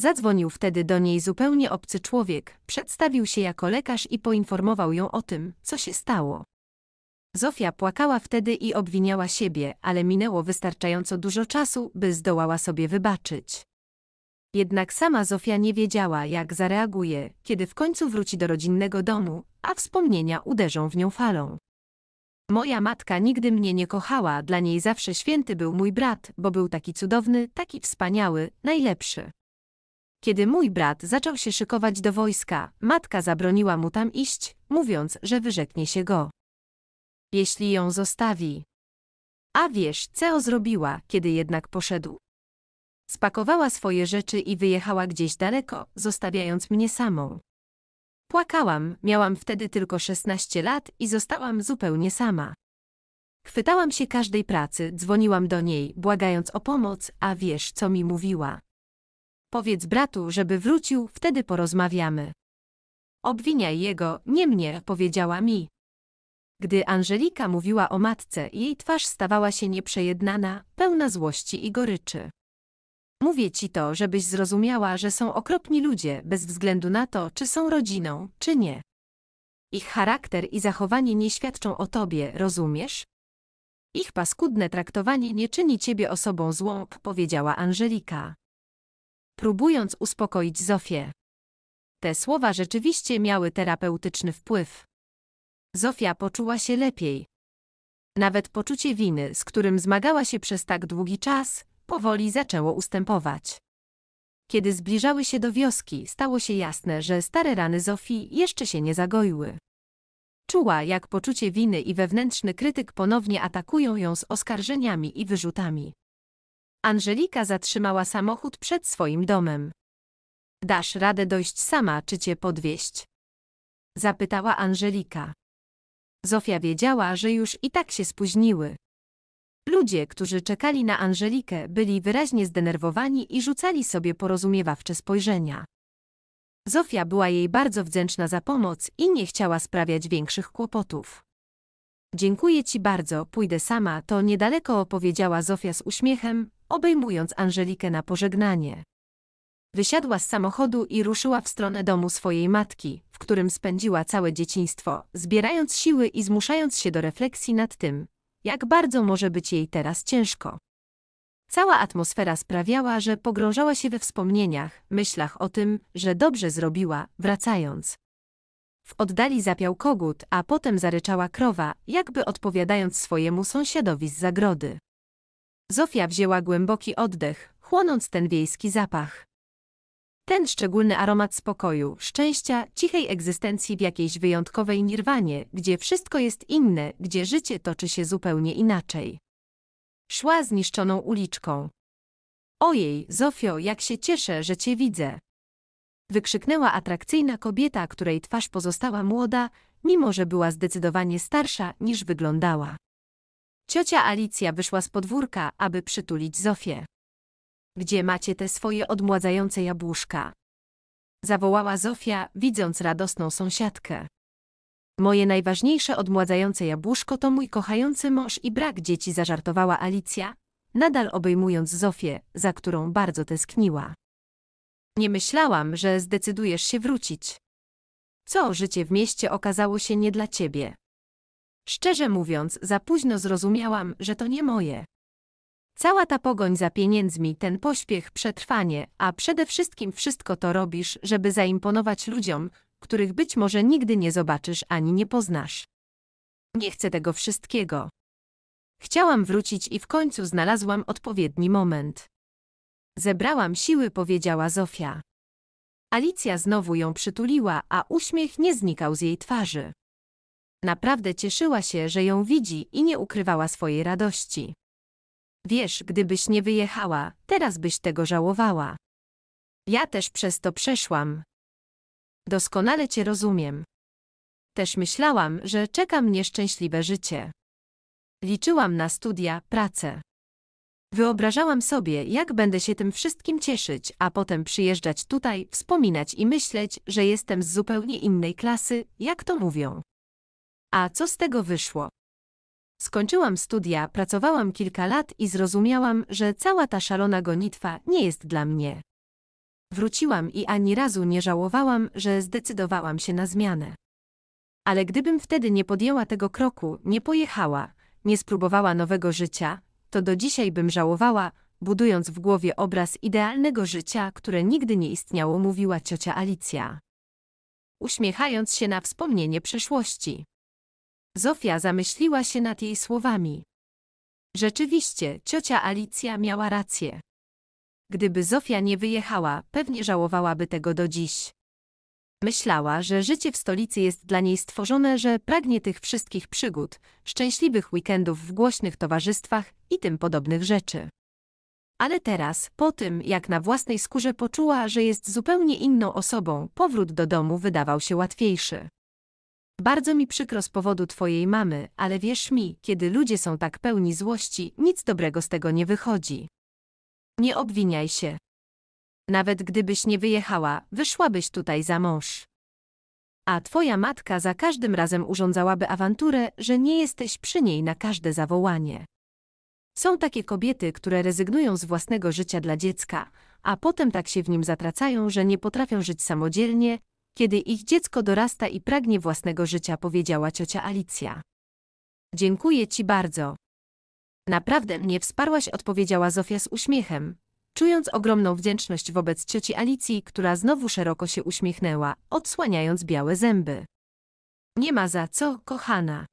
Zadzwonił wtedy do niej zupełnie obcy człowiek, przedstawił się jako lekarz i poinformował ją o tym, co się stało. Zofia płakała wtedy i obwiniała siebie, ale minęło wystarczająco dużo czasu, by zdołała sobie wybaczyć. Jednak sama Zofia nie wiedziała, jak zareaguje, kiedy w końcu wróci do rodzinnego domu, a wspomnienia uderzą w nią falą. Moja matka nigdy mnie nie kochała, dla niej zawsze święty był mój brat, bo był taki cudowny, taki wspaniały, najlepszy. Kiedy mój brat zaczął się szykować do wojska, matka zabroniła mu tam iść, mówiąc, że wyrzeknie się go. Jeśli ją zostawi. A wiesz, co zrobiła, kiedy jednak poszedł? Spakowała swoje rzeczy i wyjechała gdzieś daleko, zostawiając mnie samą. Płakałam, miałam wtedy tylko 16 lat i zostałam zupełnie sama. Chwytałam się każdej pracy, dzwoniłam do niej, błagając o pomoc, a wiesz, co mi mówiła. Powiedz bratu, żeby wrócił, wtedy porozmawiamy. Obwiniaj jego, nie mnie, powiedziała mi. Gdy Angelika mówiła o matce, jej twarz stawała się nieprzejednana, pełna złości i goryczy. Mówię ci to, żebyś zrozumiała, że są okropni ludzie, bez względu na to, czy są rodziną, czy nie. Ich charakter i zachowanie nie świadczą o tobie, rozumiesz? Ich paskudne traktowanie nie czyni ciebie osobą złą, powiedziała Angelika. Próbując uspokoić Zofię. Te słowa rzeczywiście miały terapeutyczny wpływ. Zofia poczuła się lepiej. Nawet poczucie winy, z którym zmagała się przez tak długi czas, powoli zaczęło ustępować. Kiedy zbliżały się do wioski, stało się jasne, że stare rany Zofii jeszcze się nie zagoiły. Czuła, jak poczucie winy i wewnętrzny krytyk ponownie atakują ją z oskarżeniami i wyrzutami. Angelika zatrzymała samochód przed swoim domem. Dasz radę dojść sama, czy cię podwieść? Zapytała Angelika. Zofia wiedziała, że już i tak się spóźniły. Ludzie, którzy czekali na Angelikę, byli wyraźnie zdenerwowani i rzucali sobie porozumiewawcze spojrzenia. Zofia była jej bardzo wdzięczna za pomoc i nie chciała sprawiać większych kłopotów. Dziękuję ci bardzo, pójdę sama, to niedaleko opowiedziała Zofia z uśmiechem, obejmując Angelikę na pożegnanie. Wysiadła z samochodu i ruszyła w stronę domu swojej matki, w którym spędziła całe dzieciństwo, zbierając siły i zmuszając się do refleksji nad tym, jak bardzo może być jej teraz ciężko. Cała atmosfera sprawiała, że pogrążała się we wspomnieniach, myślach o tym, że dobrze zrobiła, wracając. W oddali zapiał kogut, a potem zaryczała krowa, jakby odpowiadając swojemu sąsiadowi z zagrody. Zofia wzięła głęboki oddech, chłonąc ten wiejski zapach. Ten szczególny aromat spokoju, szczęścia, cichej egzystencji w jakiejś wyjątkowej nirwanie, gdzie wszystko jest inne, gdzie życie toczy się zupełnie inaczej. Szła zniszczoną uliczką. Ojej, Zofio, jak się cieszę, że cię widzę! Wykrzyknęła atrakcyjna kobieta, której twarz pozostała młoda, mimo że była zdecydowanie starsza niż wyglądała. Ciocia Alicja wyszła z podwórka, aby przytulić Zofię. Gdzie macie te swoje odmładzające jabłuszka? Zawołała Zofia, widząc radosną sąsiadkę. Moje najważniejsze odmładzające jabłuszko to mój kochający mąż i brak dzieci, zażartowała Alicja, nadal obejmując Zofię, za którą bardzo tęskniła. Nie myślałam, że zdecydujesz się wrócić. Co życie w mieście okazało się nie dla ciebie. Szczerze mówiąc, za późno zrozumiałam, że to nie moje. Cała ta pogoń za pieniędzmi, ten pośpiech, przetrwanie, a przede wszystkim wszystko to robisz, żeby zaimponować ludziom, których być może nigdy nie zobaczysz ani nie poznasz. Nie chcę tego wszystkiego. Chciałam wrócić i w końcu znalazłam odpowiedni moment. Zebrałam siły, powiedziała Zofia. Alicja znowu ją przytuliła, a uśmiech nie znikał z jej twarzy. Naprawdę cieszyła się, że ją widzi i nie ukrywała swojej radości. Wiesz, gdybyś nie wyjechała, teraz byś tego żałowała. Ja też przez to przeszłam. Doskonale cię rozumiem. Też myślałam, że czeka mnie szczęśliwe życie. Liczyłam na studia, pracę. Wyobrażałam sobie, jak będę się tym wszystkim cieszyć, a potem przyjeżdżać tutaj, wspominać i myśleć, że jestem z zupełnie innej klasy, jak to mówią. A co z tego wyszło? Skończyłam studia, pracowałam kilka lat i zrozumiałam, że cała ta szalona gonitwa nie jest dla mnie. Wróciłam i ani razu nie żałowałam, że zdecydowałam się na zmianę. Ale gdybym wtedy nie podjęła tego kroku, nie pojechała, nie spróbowała nowego życia, to do dzisiaj bym żałowała, budując w głowie obraz idealnego życia, które nigdy nie istniało, mówiła ciocia Alicja. Uśmiechając się na wspomnienie przeszłości. Zofia zamyśliła się nad jej słowami. Rzeczywiście, ciocia Alicja miała rację. Gdyby Zofia nie wyjechała, pewnie żałowałaby tego do dziś. Myślała, że życie w stolicy jest dla niej stworzone, że pragnie tych wszystkich przygód, szczęśliwych weekendów w głośnych towarzystwach i tym podobnych rzeczy. Ale teraz, po tym jak na własnej skórze poczuła, że jest zupełnie inną osobą, powrót do domu wydawał się łatwiejszy. Bardzo mi przykro z powodu twojej mamy, ale wierz mi, kiedy ludzie są tak pełni złości, nic dobrego z tego nie wychodzi. Nie obwiniaj się. Nawet gdybyś nie wyjechała, wyszłabyś tutaj za mąż. A twoja matka za każdym razem urządzałaby awanturę, że nie jesteś przy niej na każde zawołanie. Są takie kobiety, które rezygnują z własnego życia dla dziecka, a potem tak się w nim zatracają, że nie potrafią żyć samodzielnie, kiedy ich dziecko dorasta i pragnie własnego życia, powiedziała ciocia Alicja. Dziękuję ci bardzo. Naprawdę mnie wsparłaś, odpowiedziała Zofia z uśmiechem, czując ogromną wdzięczność wobec cioci Alicji, która znowu szeroko się uśmiechnęła, odsłaniając białe zęby. Nie ma za co, kochana.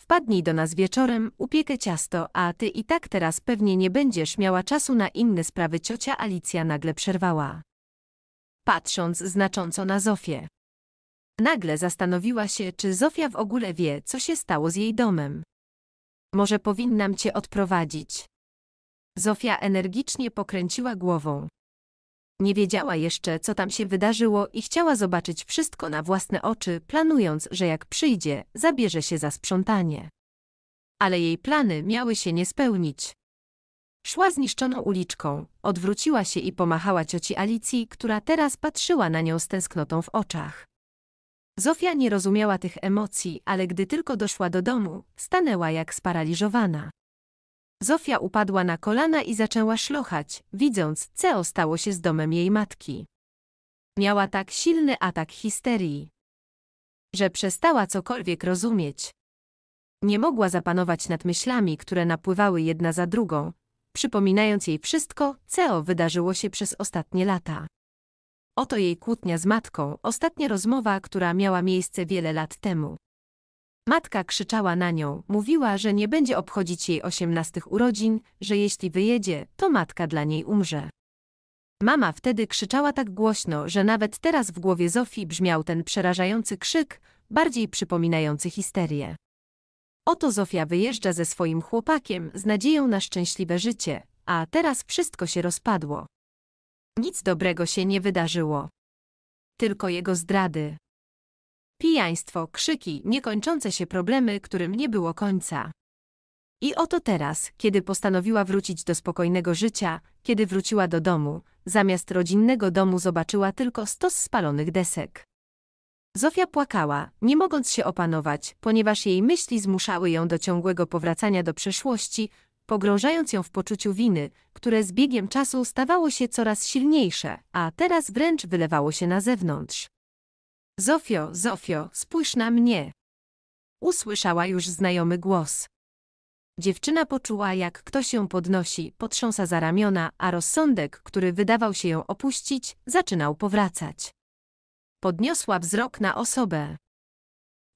Wpadnij do nas wieczorem, upiekę ciasto, a ty i tak teraz pewnie nie będziesz miała czasu na inne sprawy. Ciocia Alicja nagle przerwała patrząc znacząco na Zofię. Nagle zastanowiła się, czy Zofia w ogóle wie, co się stało z jej domem. Może powinnam cię odprowadzić. Zofia energicznie pokręciła głową. Nie wiedziała jeszcze, co tam się wydarzyło i chciała zobaczyć wszystko na własne oczy, planując, że jak przyjdzie, zabierze się za sprzątanie. Ale jej plany miały się nie spełnić. Szła zniszczoną uliczką, odwróciła się i pomachała cioci Alicji, która teraz patrzyła na nią z tęsknotą w oczach. Zofia nie rozumiała tych emocji, ale gdy tylko doszła do domu, stanęła jak sparaliżowana. Zofia upadła na kolana i zaczęła szlochać, widząc, co stało się z domem jej matki. Miała tak silny atak histerii, że przestała cokolwiek rozumieć. Nie mogła zapanować nad myślami, które napływały jedna za drugą, przypominając jej wszystko, co wydarzyło się przez ostatnie lata. Oto jej kłótnia z matką, ostatnia rozmowa, która miała miejsce wiele lat temu. Matka krzyczała na nią, mówiła, że nie będzie obchodzić jej osiemnastych urodzin, że jeśli wyjedzie, to matka dla niej umrze. Mama wtedy krzyczała tak głośno, że nawet teraz w głowie Zofii brzmiał ten przerażający krzyk, bardziej przypominający histerię. Oto Zofia wyjeżdża ze swoim chłopakiem z nadzieją na szczęśliwe życie, a teraz wszystko się rozpadło. Nic dobrego się nie wydarzyło. Tylko jego zdrady. Pijaństwo, krzyki, niekończące się problemy, którym nie było końca. I oto teraz, kiedy postanowiła wrócić do spokojnego życia, kiedy wróciła do domu, zamiast rodzinnego domu zobaczyła tylko stos spalonych desek. Zofia płakała, nie mogąc się opanować, ponieważ jej myśli zmuszały ją do ciągłego powracania do przeszłości, pogrążając ją w poczuciu winy, które z biegiem czasu stawało się coraz silniejsze, a teraz wręcz wylewało się na zewnątrz. Zofio, Zofio, spójrz na mnie. Usłyszała już znajomy głos. Dziewczyna poczuła, jak ktoś ją podnosi, potrząsa za ramiona, a rozsądek, który wydawał się ją opuścić, zaczynał powracać. Podniosła wzrok na osobę,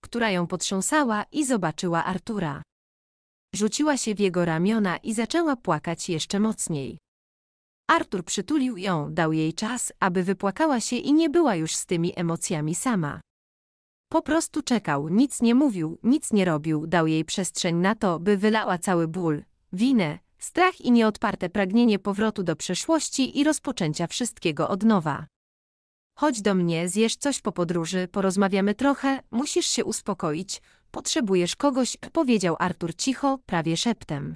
która ją potrząsała i zobaczyła Artura. Rzuciła się w jego ramiona i zaczęła płakać jeszcze mocniej. Artur przytulił ją, dał jej czas, aby wypłakała się i nie była już z tymi emocjami sama. Po prostu czekał, nic nie mówił, nic nie robił, dał jej przestrzeń na to, by wylała cały ból, winę, strach i nieodparte pragnienie powrotu do przeszłości i rozpoczęcia wszystkiego od nowa. Chodź do mnie, zjesz coś po podróży, porozmawiamy trochę, musisz się uspokoić, potrzebujesz kogoś, powiedział Artur cicho, prawie szeptem.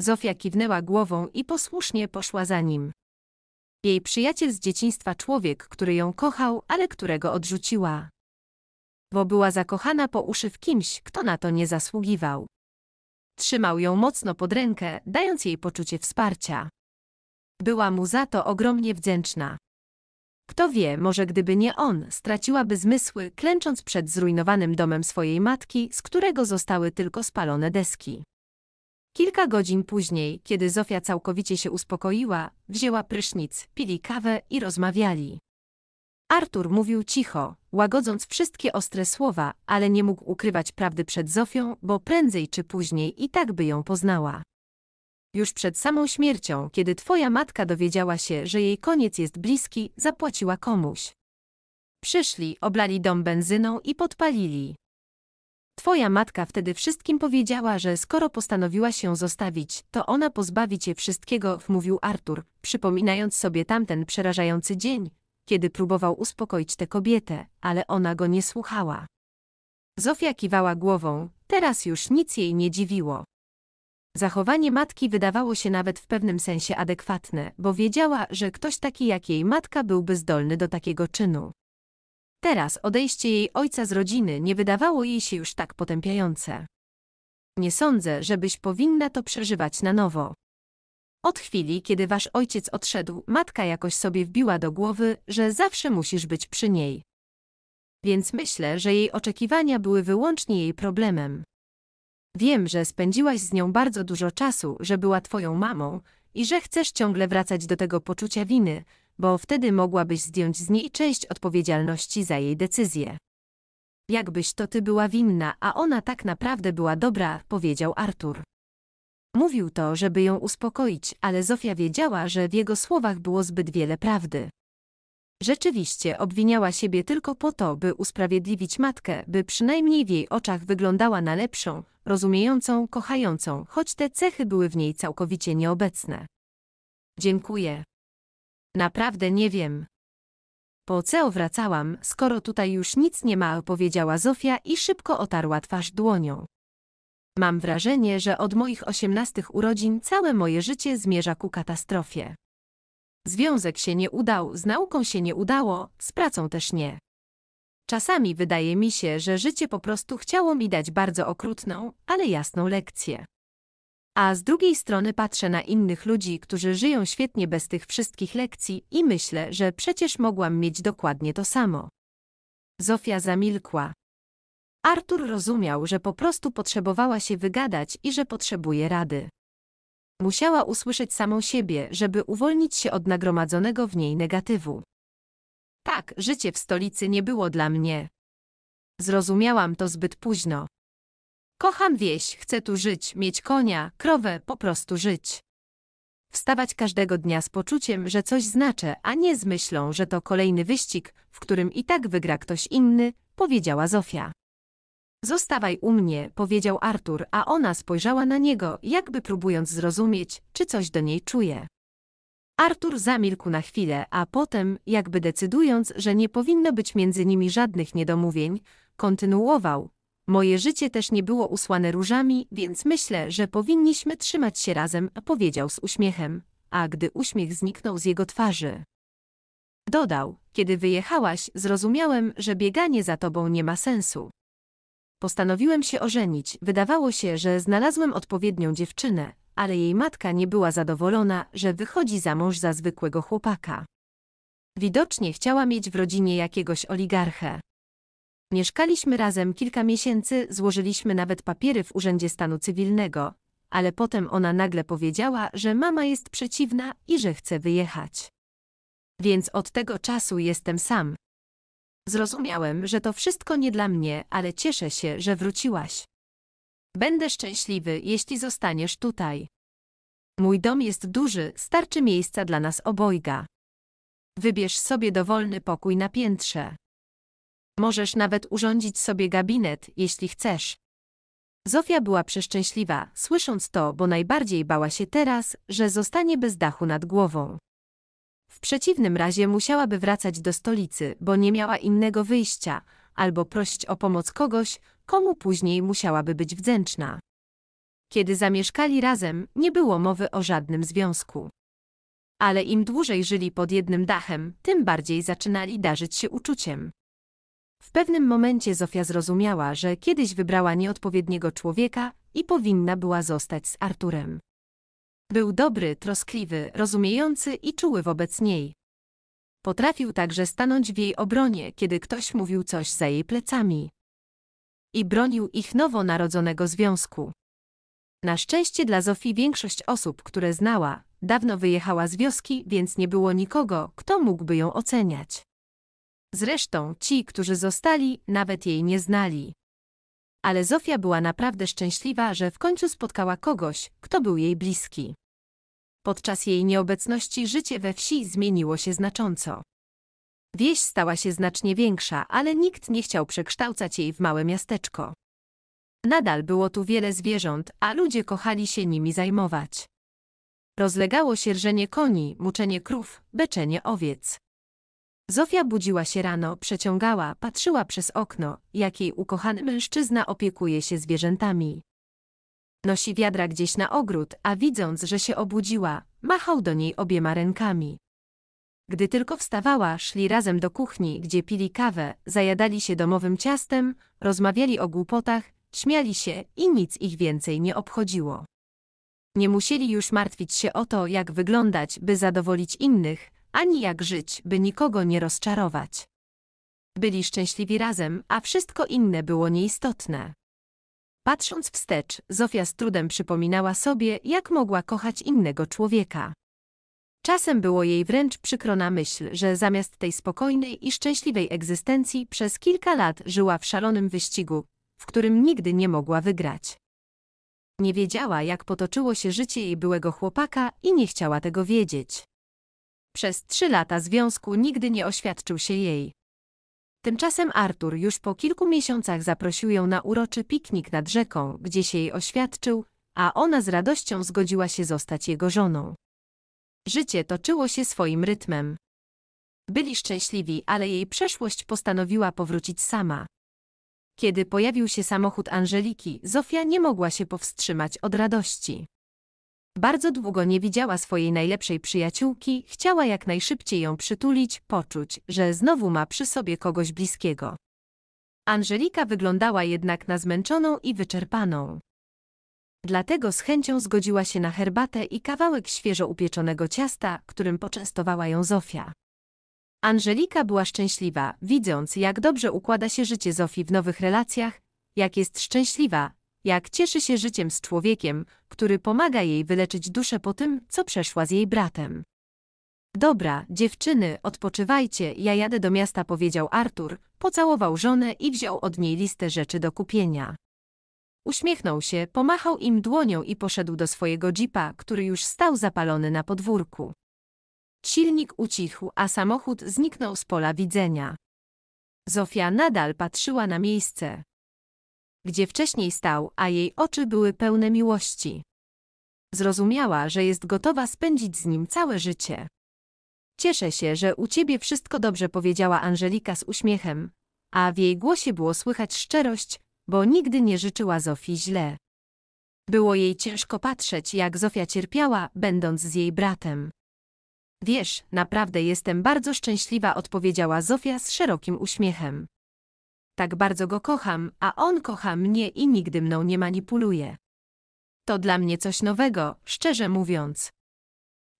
Zofia kiwnęła głową i posłusznie poszła za nim. Jej przyjaciel z dzieciństwa człowiek, który ją kochał, ale którego odrzuciła. Bo była zakochana po uszy w kimś, kto na to nie zasługiwał. Trzymał ją mocno pod rękę, dając jej poczucie wsparcia. Była mu za to ogromnie wdzięczna. Kto wie, może gdyby nie on, straciłaby zmysły, klęcząc przed zrujnowanym domem swojej matki, z którego zostały tylko spalone deski. Kilka godzin później, kiedy Zofia całkowicie się uspokoiła, wzięła prysznic, pili kawę i rozmawiali. Artur mówił cicho, łagodząc wszystkie ostre słowa, ale nie mógł ukrywać prawdy przed Zofią, bo prędzej czy później i tak by ją poznała. Już przed samą śmiercią, kiedy twoja matka dowiedziała się, że jej koniec jest bliski, zapłaciła komuś. Przyszli, oblali dom benzyną i podpalili. Twoja matka wtedy wszystkim powiedziała, że skoro postanowiła się zostawić, to ona pozbawi cię wszystkiego, mówił Artur, przypominając sobie tamten przerażający dzień, kiedy próbował uspokoić tę kobietę, ale ona go nie słuchała. Zofia kiwała głową, teraz już nic jej nie dziwiło. Zachowanie matki wydawało się nawet w pewnym sensie adekwatne, bo wiedziała, że ktoś taki jak jej matka byłby zdolny do takiego czynu. Teraz odejście jej ojca z rodziny nie wydawało jej się już tak potępiające. Nie sądzę, żebyś powinna to przeżywać na nowo. Od chwili, kiedy wasz ojciec odszedł, matka jakoś sobie wbiła do głowy, że zawsze musisz być przy niej. Więc myślę, że jej oczekiwania były wyłącznie jej problemem. Wiem, że spędziłaś z nią bardzo dużo czasu, że była twoją mamą i że chcesz ciągle wracać do tego poczucia winy, bo wtedy mogłabyś zdjąć z niej część odpowiedzialności za jej decyzję. Jakbyś to ty była winna, a ona tak naprawdę była dobra, powiedział Artur. Mówił to, żeby ją uspokoić, ale Zofia wiedziała, że w jego słowach było zbyt wiele prawdy. Rzeczywiście obwiniała siebie tylko po to, by usprawiedliwić matkę, by przynajmniej w jej oczach wyglądała na lepszą, rozumiejącą, kochającą, choć te cechy były w niej całkowicie nieobecne. Dziękuję. Naprawdę nie wiem. Po co wracałam, skoro tutaj już nic nie ma, powiedziała Zofia i szybko otarła twarz dłonią. Mam wrażenie, że od moich osiemnastych urodzin całe moje życie zmierza ku katastrofie. Związek się nie udał, z nauką się nie udało, z pracą też nie. Czasami wydaje mi się, że życie po prostu chciało mi dać bardzo okrutną, ale jasną lekcję. A z drugiej strony patrzę na innych ludzi, którzy żyją świetnie bez tych wszystkich lekcji i myślę, że przecież mogłam mieć dokładnie to samo. Zofia zamilkła. Artur rozumiał, że po prostu potrzebowała się wygadać i że potrzebuje rady. Musiała usłyszeć samą siebie, żeby uwolnić się od nagromadzonego w niej negatywu. Tak, życie w stolicy nie było dla mnie. Zrozumiałam to zbyt późno. Kocham wieś, chcę tu żyć, mieć konia, krowę, po prostu żyć. Wstawać każdego dnia z poczuciem, że coś znaczę, a nie z myślą, że to kolejny wyścig, w którym i tak wygra ktoś inny, powiedziała Zofia. Zostawaj u mnie, powiedział Artur, a ona spojrzała na niego, jakby próbując zrozumieć, czy coś do niej czuje. Artur zamilkł na chwilę, a potem, jakby decydując, że nie powinno być między nimi żadnych niedomówień, kontynuował. Moje życie też nie było usłane różami, więc myślę, że powinniśmy trzymać się razem, powiedział z uśmiechem, a gdy uśmiech zniknął z jego twarzy. Dodał, kiedy wyjechałaś, zrozumiałem, że bieganie za tobą nie ma sensu. Postanowiłem się ożenić, wydawało się, że znalazłem odpowiednią dziewczynę, ale jej matka nie była zadowolona, że wychodzi za mąż za zwykłego chłopaka. Widocznie chciała mieć w rodzinie jakiegoś oligarchę. Mieszkaliśmy razem kilka miesięcy, złożyliśmy nawet papiery w Urzędzie Stanu Cywilnego, ale potem ona nagle powiedziała, że mama jest przeciwna i że chce wyjechać. Więc od tego czasu jestem sam, Zrozumiałem, że to wszystko nie dla mnie, ale cieszę się, że wróciłaś. Będę szczęśliwy, jeśli zostaniesz tutaj. Mój dom jest duży, starczy miejsca dla nas obojga. Wybierz sobie dowolny pokój na piętrze. Możesz nawet urządzić sobie gabinet, jeśli chcesz. Zofia była przeszczęśliwa, słysząc to, bo najbardziej bała się teraz, że zostanie bez dachu nad głową. W przeciwnym razie musiałaby wracać do stolicy, bo nie miała innego wyjścia, albo prosić o pomoc kogoś, komu później musiałaby być wdzięczna. Kiedy zamieszkali razem, nie było mowy o żadnym związku. Ale im dłużej żyli pod jednym dachem, tym bardziej zaczynali darzyć się uczuciem. W pewnym momencie Zofia zrozumiała, że kiedyś wybrała nieodpowiedniego człowieka i powinna była zostać z Arturem. Był dobry, troskliwy, rozumiejący i czuły wobec niej. Potrafił także stanąć w jej obronie, kiedy ktoś mówił coś za jej plecami. I bronił ich nowo narodzonego związku. Na szczęście dla Zofii większość osób, które znała, dawno wyjechała z wioski, więc nie było nikogo, kto mógłby ją oceniać. Zresztą ci, którzy zostali, nawet jej nie znali ale Zofia była naprawdę szczęśliwa, że w końcu spotkała kogoś, kto był jej bliski. Podczas jej nieobecności życie we wsi zmieniło się znacząco. Wieś stała się znacznie większa, ale nikt nie chciał przekształcać jej w małe miasteczko. Nadal było tu wiele zwierząt, a ludzie kochali się nimi zajmować. Rozlegało się rżenie koni, muczenie krów, beczenie owiec. Zofia budziła się rano, przeciągała, patrzyła przez okno, jak jej ukochany mężczyzna opiekuje się zwierzętami. Nosi wiadra gdzieś na ogród, a widząc, że się obudziła, machał do niej obiema rękami. Gdy tylko wstawała, szli razem do kuchni, gdzie pili kawę, zajadali się domowym ciastem, rozmawiali o głupotach, śmiali się i nic ich więcej nie obchodziło. Nie musieli już martwić się o to, jak wyglądać, by zadowolić innych, ani jak żyć, by nikogo nie rozczarować. Byli szczęśliwi razem, a wszystko inne było nieistotne. Patrząc wstecz, Zofia z trudem przypominała sobie, jak mogła kochać innego człowieka. Czasem było jej wręcz przykro na myśl, że zamiast tej spokojnej i szczęśliwej egzystencji przez kilka lat żyła w szalonym wyścigu, w którym nigdy nie mogła wygrać. Nie wiedziała, jak potoczyło się życie jej byłego chłopaka i nie chciała tego wiedzieć. Przez trzy lata związku nigdy nie oświadczył się jej. Tymczasem Artur już po kilku miesiącach zaprosił ją na uroczy piknik nad rzeką, gdzie się jej oświadczył, a ona z radością zgodziła się zostać jego żoną. Życie toczyło się swoim rytmem. Byli szczęśliwi, ale jej przeszłość postanowiła powrócić sama. Kiedy pojawił się samochód Angeliki, Zofia nie mogła się powstrzymać od radości. Bardzo długo nie widziała swojej najlepszej przyjaciółki, chciała jak najszybciej ją przytulić, poczuć, że znowu ma przy sobie kogoś bliskiego. Angelika wyglądała jednak na zmęczoną i wyczerpaną. Dlatego z chęcią zgodziła się na herbatę i kawałek świeżo upieczonego ciasta, którym poczęstowała ją Zofia. Angelika była szczęśliwa, widząc, jak dobrze układa się życie Zofii w nowych relacjach, jak jest szczęśliwa, jak cieszy się życiem z człowiekiem, który pomaga jej wyleczyć duszę po tym, co przeszła z jej bratem. Dobra, dziewczyny, odpoczywajcie, ja jadę do miasta, powiedział Artur, pocałował żonę i wziął od niej listę rzeczy do kupienia. Uśmiechnął się, pomachał im dłonią i poszedł do swojego jeepa, który już stał zapalony na podwórku. Silnik ucichł, a samochód zniknął z pola widzenia. Zofia nadal patrzyła na miejsce, gdzie wcześniej stał, a jej oczy były pełne miłości. Zrozumiała, że jest gotowa spędzić z nim całe życie. Cieszę się, że u ciebie wszystko dobrze powiedziała Angelika z uśmiechem, a w jej głosie było słychać szczerość, bo nigdy nie życzyła Zofii źle. Było jej ciężko patrzeć, jak Zofia cierpiała, będąc z jej bratem. Wiesz, naprawdę jestem bardzo szczęśliwa, odpowiedziała Zofia z szerokim uśmiechem. Tak bardzo go kocham, a on kocha mnie i nigdy mną nie manipuluje. To dla mnie coś nowego, szczerze mówiąc.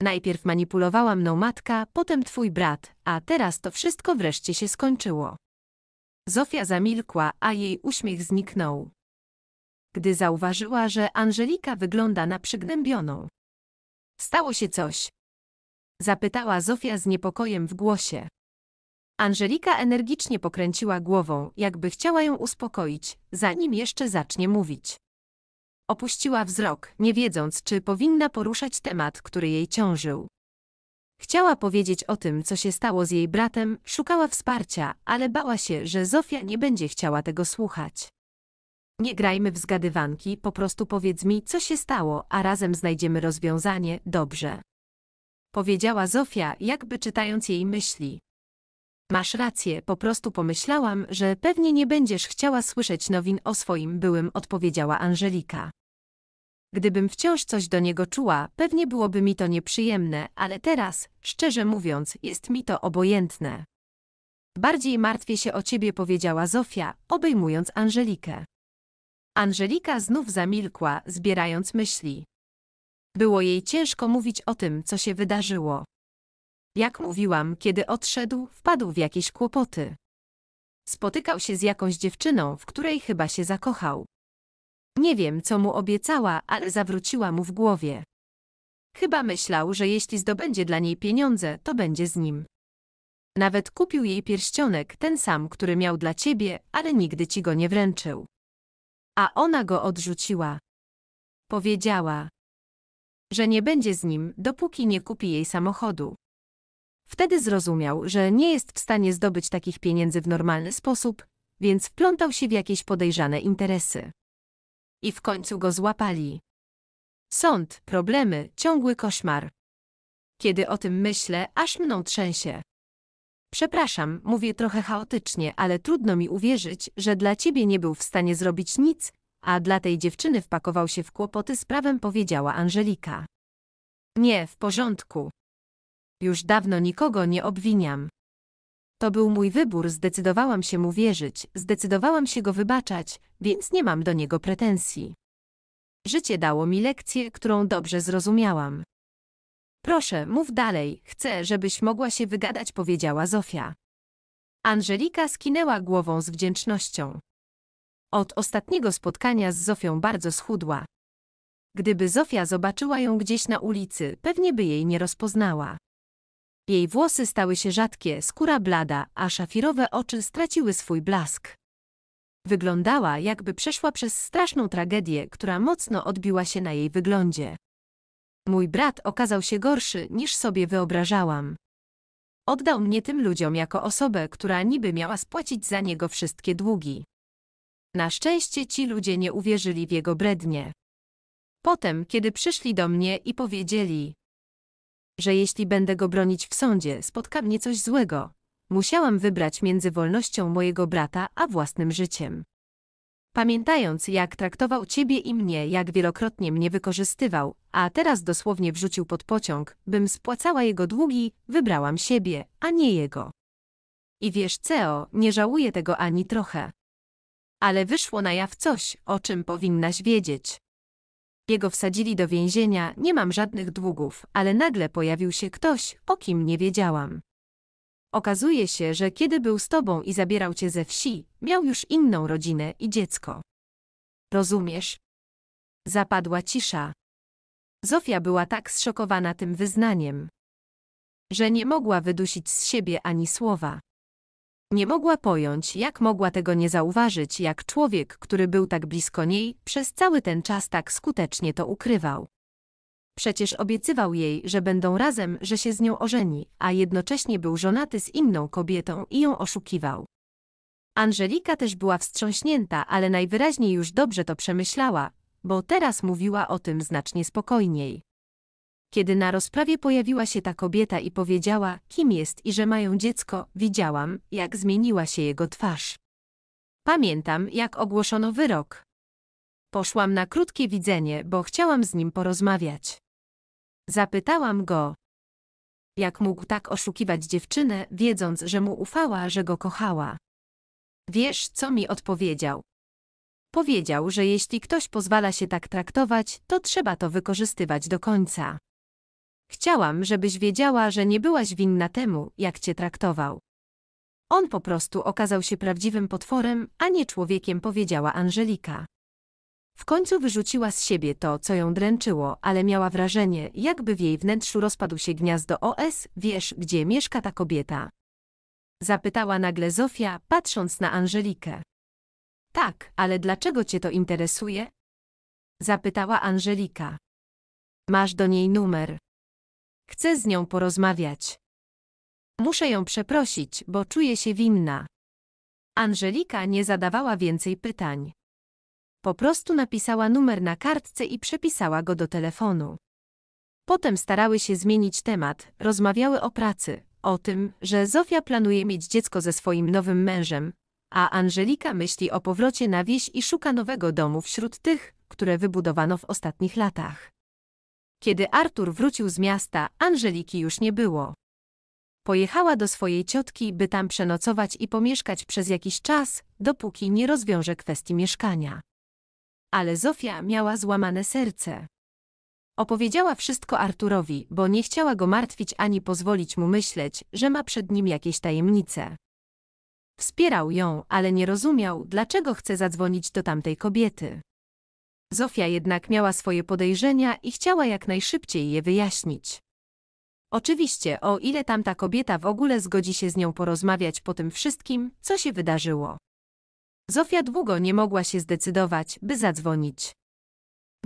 Najpierw manipulowała mną matka, potem twój brat, a teraz to wszystko wreszcie się skończyło. Zofia zamilkła, a jej uśmiech zniknął. Gdy zauważyła, że Angelika wygląda na przygnębioną. Stało się coś. Zapytała Zofia z niepokojem w głosie. Angelika energicznie pokręciła głową, jakby chciała ją uspokoić, zanim jeszcze zacznie mówić. Opuściła wzrok, nie wiedząc, czy powinna poruszać temat, który jej ciążył. Chciała powiedzieć o tym, co się stało z jej bratem, szukała wsparcia, ale bała się, że Zofia nie będzie chciała tego słuchać. Nie grajmy w zgadywanki, po prostu powiedz mi, co się stało, a razem znajdziemy rozwiązanie, dobrze. Powiedziała Zofia, jakby czytając jej myśli. Masz rację, po prostu pomyślałam, że pewnie nie będziesz chciała słyszeć nowin o swoim byłym, odpowiedziała Angelika. Gdybym wciąż coś do niego czuła, pewnie byłoby mi to nieprzyjemne, ale teraz, szczerze mówiąc, jest mi to obojętne. Bardziej martwię się o ciebie, powiedziała Zofia, obejmując Angelikę. Angelika znów zamilkła, zbierając myśli. Było jej ciężko mówić o tym, co się wydarzyło. Jak mówiłam, kiedy odszedł, wpadł w jakieś kłopoty. Spotykał się z jakąś dziewczyną, w której chyba się zakochał. Nie wiem, co mu obiecała, ale zawróciła mu w głowie. Chyba myślał, że jeśli zdobędzie dla niej pieniądze, to będzie z nim. Nawet kupił jej pierścionek, ten sam, który miał dla ciebie, ale nigdy ci go nie wręczył. A ona go odrzuciła. Powiedziała, że nie będzie z nim, dopóki nie kupi jej samochodu. Wtedy zrozumiał, że nie jest w stanie zdobyć takich pieniędzy w normalny sposób, więc wplątał się w jakieś podejrzane interesy. I w końcu go złapali. Sąd, problemy, ciągły koszmar. Kiedy o tym myślę, aż mną trzęsie. Przepraszam, mówię trochę chaotycznie, ale trudno mi uwierzyć, że dla ciebie nie był w stanie zrobić nic, a dla tej dziewczyny wpakował się w kłopoty z prawem, powiedziała Angelika. Nie, w porządku. Już dawno nikogo nie obwiniam. To był mój wybór, zdecydowałam się mu wierzyć, zdecydowałam się go wybaczać, więc nie mam do niego pretensji. Życie dało mi lekcję, którą dobrze zrozumiałam. Proszę, mów dalej, chcę, żebyś mogła się wygadać, powiedziała Zofia. Angelika skinęła głową z wdzięcznością. Od ostatniego spotkania z Zofią bardzo schudła. Gdyby Zofia zobaczyła ją gdzieś na ulicy, pewnie by jej nie rozpoznała. Jej włosy stały się rzadkie, skóra blada, a szafirowe oczy straciły swój blask. Wyglądała, jakby przeszła przez straszną tragedię, która mocno odbiła się na jej wyglądzie. Mój brat okazał się gorszy, niż sobie wyobrażałam. Oddał mnie tym ludziom jako osobę, która niby miała spłacić za niego wszystkie długi. Na szczęście ci ludzie nie uwierzyli w jego brednie. Potem, kiedy przyszli do mnie i powiedzieli, że jeśli będę go bronić w sądzie, spotka mnie coś złego. Musiałam wybrać między wolnością mojego brata a własnym życiem. Pamiętając, jak traktował ciebie i mnie, jak wielokrotnie mnie wykorzystywał, a teraz dosłownie wrzucił pod pociąg, bym spłacała jego długi, wybrałam siebie, a nie jego. I wiesz, Ceo, nie żałuję tego ani trochę. Ale wyszło na jaw coś, o czym powinnaś wiedzieć. Jego wsadzili do więzienia, nie mam żadnych długów, ale nagle pojawił się ktoś, o kim nie wiedziałam. Okazuje się, że kiedy był z tobą i zabierał cię ze wsi, miał już inną rodzinę i dziecko. Rozumiesz? Zapadła cisza. Zofia była tak zszokowana tym wyznaniem, że nie mogła wydusić z siebie ani słowa. Nie mogła pojąć, jak mogła tego nie zauważyć, jak człowiek, który był tak blisko niej, przez cały ten czas tak skutecznie to ukrywał. Przecież obiecywał jej, że będą razem, że się z nią ożeni, a jednocześnie był żonaty z inną kobietą i ją oszukiwał. Angelika też była wstrząśnięta, ale najwyraźniej już dobrze to przemyślała, bo teraz mówiła o tym znacznie spokojniej. Kiedy na rozprawie pojawiła się ta kobieta i powiedziała, kim jest i że mają dziecko, widziałam, jak zmieniła się jego twarz. Pamiętam, jak ogłoszono wyrok. Poszłam na krótkie widzenie, bo chciałam z nim porozmawiać. Zapytałam go, jak mógł tak oszukiwać dziewczynę, wiedząc, że mu ufała, że go kochała. Wiesz, co mi odpowiedział? Powiedział, że jeśli ktoś pozwala się tak traktować, to trzeba to wykorzystywać do końca. Chciałam, żebyś wiedziała, że nie byłaś winna temu, jak cię traktował. On po prostu okazał się prawdziwym potworem, a nie człowiekiem, powiedziała Angelika. W końcu wyrzuciła z siebie to, co ją dręczyło, ale miała wrażenie, jakby w jej wnętrzu rozpadł się gniazdo OS, wiesz, gdzie mieszka ta kobieta. Zapytała nagle Zofia, patrząc na Angelikę. Tak, ale dlaczego cię to interesuje? Zapytała Angelika. Masz do niej numer. Chcę z nią porozmawiać. Muszę ją przeprosić, bo czuję się winna. Angelika nie zadawała więcej pytań. Po prostu napisała numer na kartce i przepisała go do telefonu. Potem starały się zmienić temat, rozmawiały o pracy, o tym, że Zofia planuje mieć dziecko ze swoim nowym mężem, a Angelika myśli o powrocie na wieś i szuka nowego domu wśród tych, które wybudowano w ostatnich latach. Kiedy Artur wrócił z miasta, Angeliki już nie było. Pojechała do swojej ciotki, by tam przenocować i pomieszkać przez jakiś czas, dopóki nie rozwiąże kwestii mieszkania. Ale Zofia miała złamane serce. Opowiedziała wszystko Arturowi, bo nie chciała go martwić ani pozwolić mu myśleć, że ma przed nim jakieś tajemnice. Wspierał ją, ale nie rozumiał, dlaczego chce zadzwonić do tamtej kobiety. Zofia jednak miała swoje podejrzenia i chciała jak najszybciej je wyjaśnić. Oczywiście, o ile tamta kobieta w ogóle zgodzi się z nią porozmawiać po tym wszystkim, co się wydarzyło. Zofia długo nie mogła się zdecydować, by zadzwonić.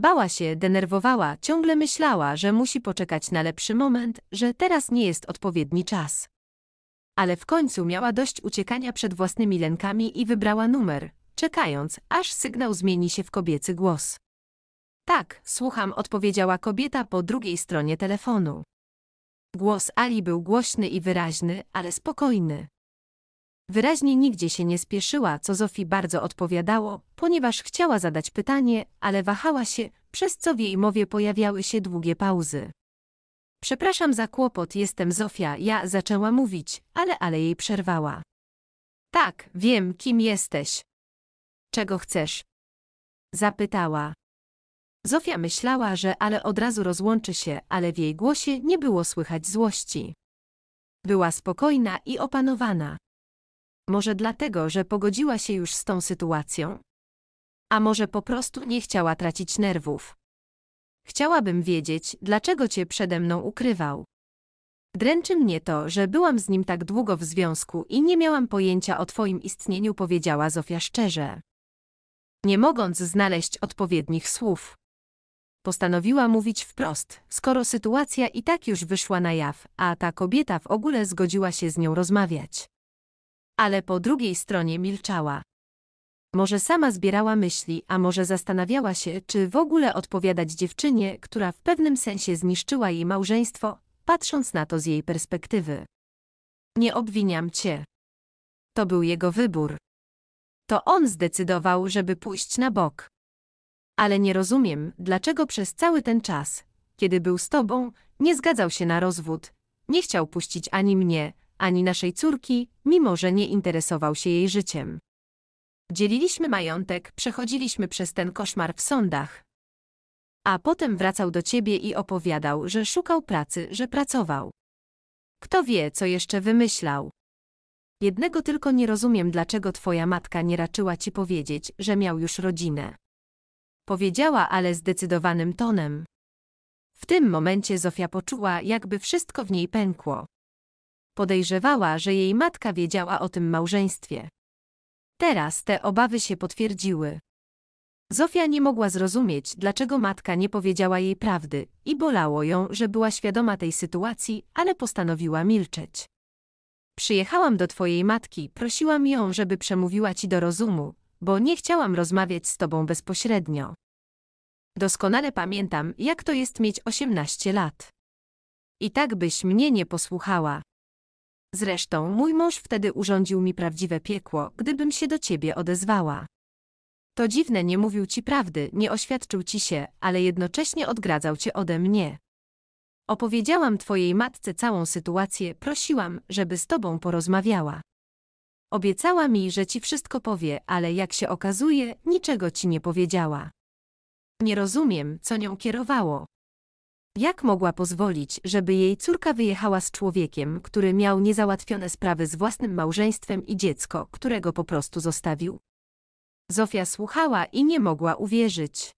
Bała się, denerwowała, ciągle myślała, że musi poczekać na lepszy moment, że teraz nie jest odpowiedni czas. Ale w końcu miała dość uciekania przed własnymi lękami i wybrała numer, czekając, aż sygnał zmieni się w kobiecy głos. Tak, słucham, odpowiedziała kobieta po drugiej stronie telefonu. Głos Ali był głośny i wyraźny, ale spokojny. Wyraźnie nigdzie się nie spieszyła, co Zofii bardzo odpowiadało, ponieważ chciała zadać pytanie, ale wahała się, przez co w jej mowie pojawiały się długie pauzy. Przepraszam za kłopot, jestem Zofia, ja zaczęła mówić, ale ale jej przerwała. Tak, wiem, kim jesteś. Czego chcesz? Zapytała. Zofia myślała, że ale od razu rozłączy się, ale w jej głosie nie było słychać złości. Była spokojna i opanowana. Może dlatego, że pogodziła się już z tą sytuacją? A może po prostu nie chciała tracić nerwów? Chciałabym wiedzieć, dlaczego cię przede mną ukrywał. Dręczy mnie to, że byłam z nim tak długo w związku i nie miałam pojęcia o twoim istnieniu, powiedziała Zofia szczerze nie mogąc znaleźć odpowiednich słów. Postanowiła mówić wprost, skoro sytuacja i tak już wyszła na jaw, a ta kobieta w ogóle zgodziła się z nią rozmawiać. Ale po drugiej stronie milczała. Może sama zbierała myśli, a może zastanawiała się, czy w ogóle odpowiadać dziewczynie, która w pewnym sensie zniszczyła jej małżeństwo, patrząc na to z jej perspektywy. Nie obwiniam cię. To był jego wybór. To on zdecydował, żeby pójść na bok. Ale nie rozumiem, dlaczego przez cały ten czas, kiedy był z tobą, nie zgadzał się na rozwód, nie chciał puścić ani mnie, ani naszej córki, mimo że nie interesował się jej życiem. Dzieliliśmy majątek, przechodziliśmy przez ten koszmar w sądach. A potem wracał do ciebie i opowiadał, że szukał pracy, że pracował. Kto wie, co jeszcze wymyślał. Jednego tylko nie rozumiem, dlaczego twoja matka nie raczyła ci powiedzieć, że miał już rodzinę. Powiedziała, ale zdecydowanym tonem. W tym momencie Zofia poczuła, jakby wszystko w niej pękło. Podejrzewała, że jej matka wiedziała o tym małżeństwie. Teraz te obawy się potwierdziły. Zofia nie mogła zrozumieć, dlaczego matka nie powiedziała jej prawdy i bolało ją, że była świadoma tej sytuacji, ale postanowiła milczeć. Przyjechałam do twojej matki, prosiłam ją, żeby przemówiła ci do rozumu, bo nie chciałam rozmawiać z tobą bezpośrednio. Doskonale pamiętam, jak to jest mieć 18 lat. I tak byś mnie nie posłuchała. Zresztą mój mąż wtedy urządził mi prawdziwe piekło, gdybym się do ciebie odezwała. To dziwne, nie mówił ci prawdy, nie oświadczył ci się, ale jednocześnie odgradzał cię ode mnie. Opowiedziałam twojej matce całą sytuację, prosiłam, żeby z tobą porozmawiała. Obiecała mi, że ci wszystko powie, ale jak się okazuje, niczego ci nie powiedziała. Nie rozumiem, co nią kierowało. Jak mogła pozwolić, żeby jej córka wyjechała z człowiekiem, który miał niezałatwione sprawy z własnym małżeństwem i dziecko, którego po prostu zostawił? Zofia słuchała i nie mogła uwierzyć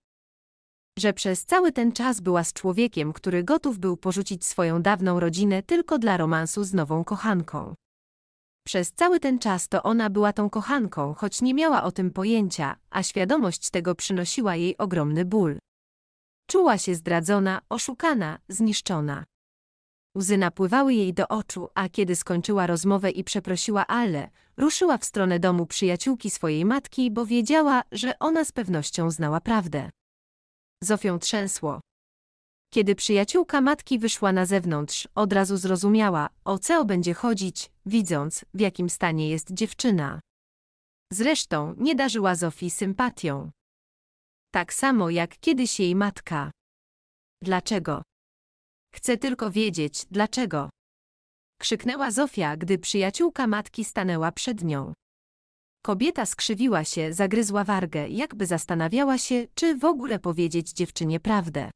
że przez cały ten czas była z człowiekiem, który gotów był porzucić swoją dawną rodzinę tylko dla romansu z nową kochanką. Przez cały ten czas to ona była tą kochanką, choć nie miała o tym pojęcia, a świadomość tego przynosiła jej ogromny ból. Czuła się zdradzona, oszukana, zniszczona. Łzy napływały jej do oczu, a kiedy skończyła rozmowę i przeprosiła Ale, ruszyła w stronę domu przyjaciółki swojej matki, bo wiedziała, że ona z pewnością znała prawdę. Zofią trzęsło. Kiedy przyjaciółka matki wyszła na zewnątrz, od razu zrozumiała, o co będzie chodzić, widząc, w jakim stanie jest dziewczyna. Zresztą nie darzyła Zofii sympatią. Tak samo jak kiedyś jej matka. Dlaczego? Chcę tylko wiedzieć, dlaczego. Krzyknęła Zofia, gdy przyjaciółka matki stanęła przed nią. Kobieta skrzywiła się, zagryzła wargę, jakby zastanawiała się, czy w ogóle powiedzieć dziewczynie prawdę.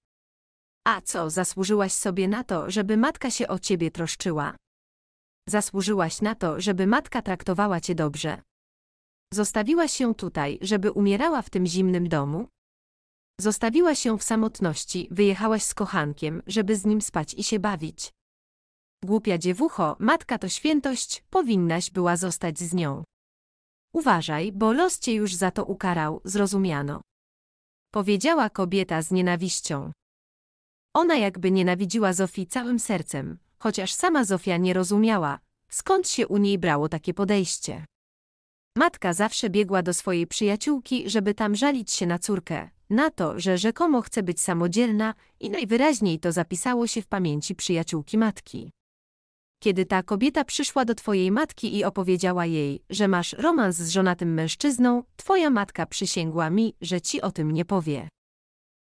A co, zasłużyłaś sobie na to, żeby matka się o ciebie troszczyła? Zasłużyłaś na to, żeby matka traktowała cię dobrze. Zostawiłaś się tutaj, żeby umierała w tym zimnym domu? Zostawiłaś się w samotności, wyjechałaś z kochankiem, żeby z nim spać i się bawić. Głupia dziewucho, matka to świętość, powinnaś była zostać z nią. Uważaj, bo los cię już za to ukarał, zrozumiano. Powiedziała kobieta z nienawiścią. Ona jakby nienawidziła Zofii całym sercem, chociaż sama Zofia nie rozumiała, skąd się u niej brało takie podejście. Matka zawsze biegła do swojej przyjaciółki, żeby tam żalić się na córkę, na to, że rzekomo chce być samodzielna i najwyraźniej to zapisało się w pamięci przyjaciółki matki kiedy ta kobieta przyszła do twojej matki i opowiedziała jej, że masz romans z żonatym mężczyzną, twoja matka przysięgła mi, że ci o tym nie powie.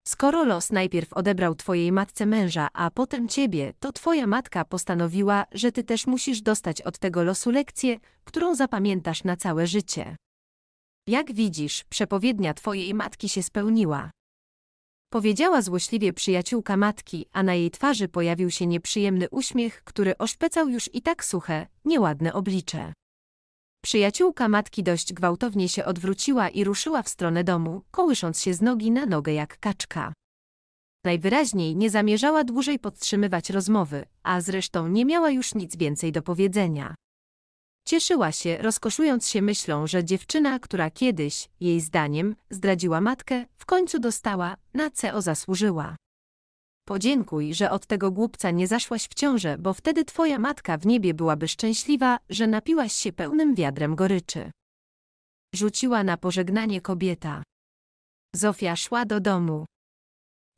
Skoro los najpierw odebrał twojej matce męża, a potem ciebie, to twoja matka postanowiła, że ty też musisz dostać od tego losu lekcję, którą zapamiętasz na całe życie. Jak widzisz, przepowiednia twojej matki się spełniła. Powiedziała złośliwie przyjaciółka matki, a na jej twarzy pojawił się nieprzyjemny uśmiech, który oszpecał już i tak suche, nieładne oblicze. Przyjaciółka matki dość gwałtownie się odwróciła i ruszyła w stronę domu, kołysząc się z nogi na nogę jak kaczka. Najwyraźniej nie zamierzała dłużej podtrzymywać rozmowy, a zresztą nie miała już nic więcej do powiedzenia. Cieszyła się, rozkoszując się myślą, że dziewczyna, która kiedyś, jej zdaniem, zdradziła matkę, w końcu dostała, na co zasłużyła. Podziękuj, że od tego głupca nie zaszłaś w ciążę, bo wtedy twoja matka w niebie byłaby szczęśliwa, że napiłaś się pełnym wiadrem goryczy. Rzuciła na pożegnanie kobieta. Zofia szła do domu.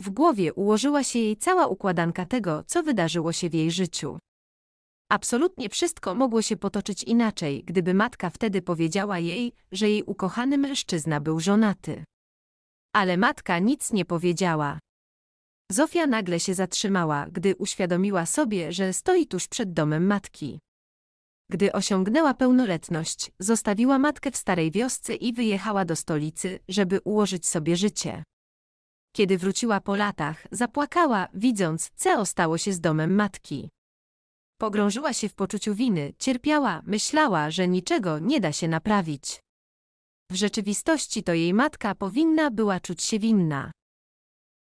W głowie ułożyła się jej cała układanka tego, co wydarzyło się w jej życiu. Absolutnie wszystko mogło się potoczyć inaczej, gdyby matka wtedy powiedziała jej, że jej ukochany mężczyzna był żonaty. Ale matka nic nie powiedziała. Zofia nagle się zatrzymała, gdy uświadomiła sobie, że stoi tuż przed domem matki. Gdy osiągnęła pełnoletność, zostawiła matkę w starej wiosce i wyjechała do stolicy, żeby ułożyć sobie życie. Kiedy wróciła po latach, zapłakała, widząc, co stało się z domem matki. Pogrążyła się w poczuciu winy, cierpiała, myślała, że niczego nie da się naprawić. W rzeczywistości to jej matka powinna była czuć się winna.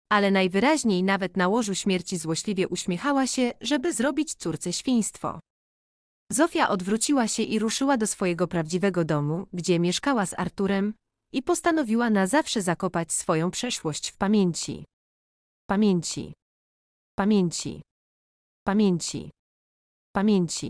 Ale najwyraźniej nawet na łożu śmierci złośliwie uśmiechała się, żeby zrobić córce świństwo. Zofia odwróciła się i ruszyła do swojego prawdziwego domu, gdzie mieszkała z Arturem, i postanowiła na zawsze zakopać swoją przeszłość w pamięci. Pamięci. Pamięci. Pamięci pamięci